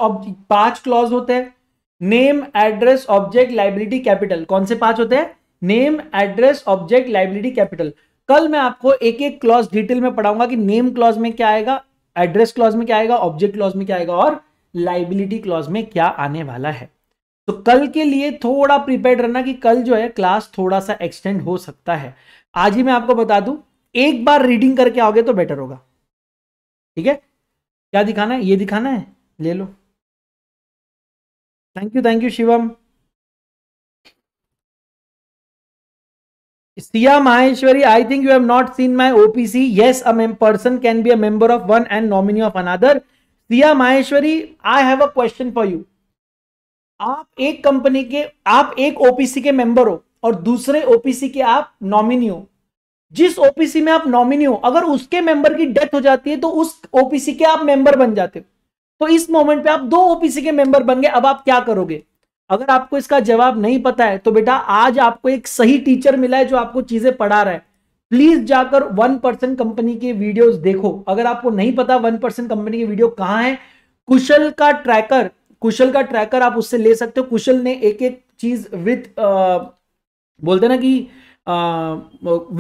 पांच क्लॉज होते हैं name address object liability capital कौन से पांच होते हैं name address object liability capital कल मैं आपको एक एक क्लॉज डिटेल में पढ़ाऊंगा कि नेम क्लॉज में क्या आएगा एड्रेस क्लॉज में क्या आएगा ऑब्जेक्ट क्लॉज में क्या आएगा और लाइबिलिटी क्लॉज में क्या आने वाला है तो कल के लिए थोड़ा प्रिपेयर रहना कि कल जो है क्लास थोड़ा सा एक्सटेंड हो सकता है आज ही मैं आपको बता दूं एक बार रीडिंग करके आओगे तो बेटर होगा ठीक है क्या दिखाना है ये दिखाना है ले लो thank you thank you Shivam Siya Maheshwari I think you have not seen my OPC yes a person can be a member of one and nominee of another Siya Maheshwari I have a question for you आप एक company के आप एक OPC के member हो और दूसरे OPC के आप नॉमिनी हो जिस ओपीसी में आप नॉमिनी हो अगर उसके मेंबर की डेथ हो जाती है तो उस ओपीसी के आप मेंबर बन जाते हो तो इस मोमेंट पे आप दो ओपीसी के मेंबर बन गए अब आप क्या करोगे अगर आपको इसका जवाब नहीं पता है तो बेटा आज आपको एक सही टीचर मिला है जो आपको चीजें पढ़ा रहा है प्लीज जाकर वन परसेंट कंपनी के वीडियोस देखो अगर आपको नहीं पता वन परसेंट कंपनी के वीडियो कहाँ है कुशल का ट्रैकर कुशल का ट्रैकर आप उससे ले सकते हो कुशल ने एक एक चीज विथ बोलते ना कि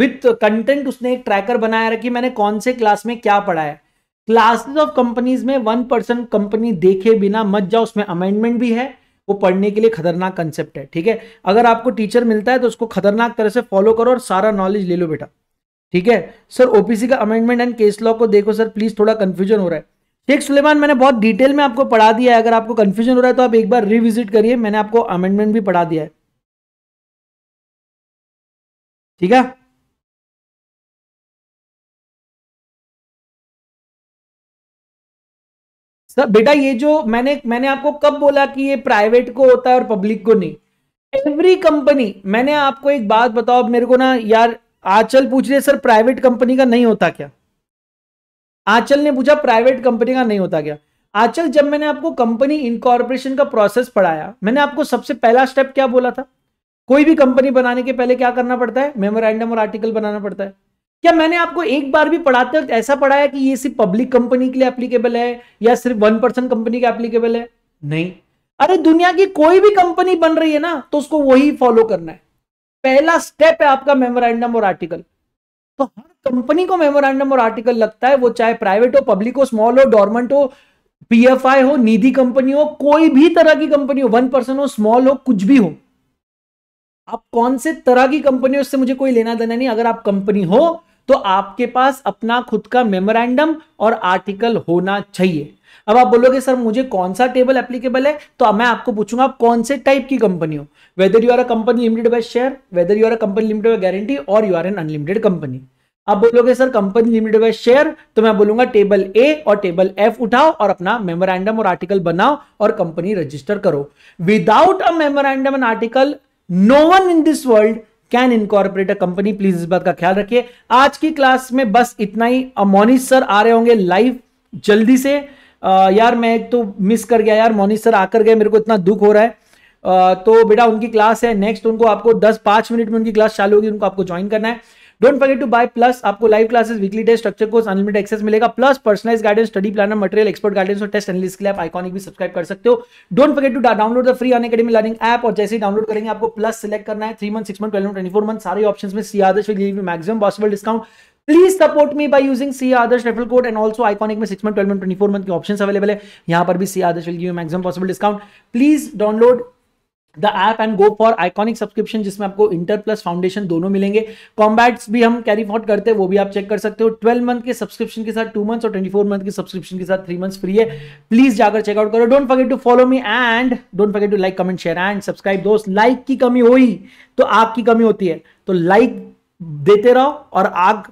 विथ कंटेंट उसने एक ट्रैकर बनाया रखी मैंने कौन से क्लास में क्या पढ़ाया क्लासेस ऑफ कंपनीज में वन पर्सन कंपनी देखे बिना मत जाओ उसमें अमेंडमेंट भी है वो पढ़ने के लिए खतरनाक कंसेप्ट है ठीक है अगर आपको टीचर मिलता है तो उसको खतरनाक तरह से फॉलो करो और सारा नॉलेज ले लो बेटा ठीक है सर ओपीसी का अमेंडमेंट एंड केस लॉ को देखो सर प्लीज थोड़ा कंफ्यूजन हो रहा है ठीक सुलेमान मैंने बहुत डिटेल में आपको पढ़ा दिया है अगर आपको कंफ्यूजन हो रहा है तो आप एक बार रिविजिट करिए मैंने आपको अमेंडमेंट भी पढ़ा दिया है ठीक है सर बेटा ये जो मैंने मैंने आपको कब बोला कि ये प्राइवेट को होता है और पब्लिक को नहीं एवरी कंपनी मैंने आपको एक बात बताओ मेरे को ना यार आचल पूछ रहे सर प्राइवेट कंपनी का नहीं होता क्या आंचल ने पूछा प्राइवेट कंपनी का नहीं होता क्या आचल जब मैंने आपको कंपनी इनकॉर्पोरेशन का प्रोसेस पढ़ाया मैंने आपको सबसे पहला स्टेप क्या बोला था कोई भी कंपनी बनाने के पहले क्या करना पड़ता है मेमोरेंडम और आर्टिकल बनाना पड़ता है क्या मैंने आपको एक बार भी पढ़ाते वक्त ऐसा पढ़ाया कि ये सिर्फ पब्लिक कंपनी के लिए एप्लीकेबल है या सिर्फ वन परसेंट कंपनी के एप्लीकेबल है नहीं अरे दुनिया की कोई भी कंपनी बन रही है ना तो उसको वही फॉलो करना है पहला स्टेप है आपका मेमोरेंडम और आर्टिकल तो हर कंपनी को मेमोरेंडम और आर्टिकल लगता है वो चाहे प्राइवेट हो पब्लिक हो स्मॉल हो डॉर्मेंट हो पीएफआई हो निधि कंपनी हो कोई भी तरह की कंपनी हो वन पर्सन हो स्मॉल हो कुछ भी हो आप कौन से तरह की कंपनी हो उससे मुझे कोई लेना देना नहीं अगर आप कंपनी हो तो आपके पास अपना खुद का मेमोरेंडम और आर्टिकल होना चाहिए अब आप बोलोगे सर मुझे कौन सा टेबल एप्लीकेबल है तो मैं आपको पूछूंगा आप कौन से टाइप की कंपनी हो whether you are a company limited by share whether you are a company limited by guarantee or you are an unlimited company आप बोलोगे sir company limited by share तो मैं बोलूंगा टेबल ए और टेबल एफ उठाओ और अपना मेमोरेंडम और आर्टिकल बनाओ और कंपनी रजिस्टर करो without a memorandum and article no one in this world can incorporate company please इस बात का ख्याल रखिए आज की क्लास में बस इतना ही मोनिश सर आ रहे होंगे लाइव जल्दी से आ, यार मैं तो मिस कर गया यार मोनिश सर आकर गए मेरे को इतना दुख हो रहा है आ, तो बेटा उनकी क्लास है नेक्स्ट उनको आपको दस पांच मिनट में उनकी क्लास चालू होगी उनको आपको ज्वाइन करना है don't forget to buy plus आपको live classes weekly test structure course unlimited access मिलेगा plus personalise guidance study planner material expert guidance और टेस्ट एनालिस्ट के लिए आप आइकॉनिक भी सब्सक्राइब कर सकते हो don't forget to download the free Unacademy learning app और जैसे ही डाउनलोड करेंगे आपको प्लस सिलेक्ट करना है three month six month twelve twenty four month सारे ऑप्शन में C Adarsh maximum possible discount please support me by using C Adarsh referral code and also iconic में six month twelve month twenty four month के option available है यहां पर भी C Adarsh will give maximum possible discount please download the app and go for iconic subscription जिसमें आपको inter plus foundation दोनों मिलेंगे कॉम्बैट्स भी हम कैरी फॉर्ट करते हैं वो भी आप चेक कर सकते हो ट्वेल्व मंथ के सब्सक्रिप्शन के साथ टू मंथ्स और ट्वेंटी फोर मंथ के सब्सक्रिप्शन के साथ थ्री मंथ्स फ्री है प्लीज जाकर चेकआउट करो don't forget to follow me and don't forget to like comment share and subscribe दोस्त लाइक की कमी हो तो आपकी कमी होती है तो लाइक देते रहो और आग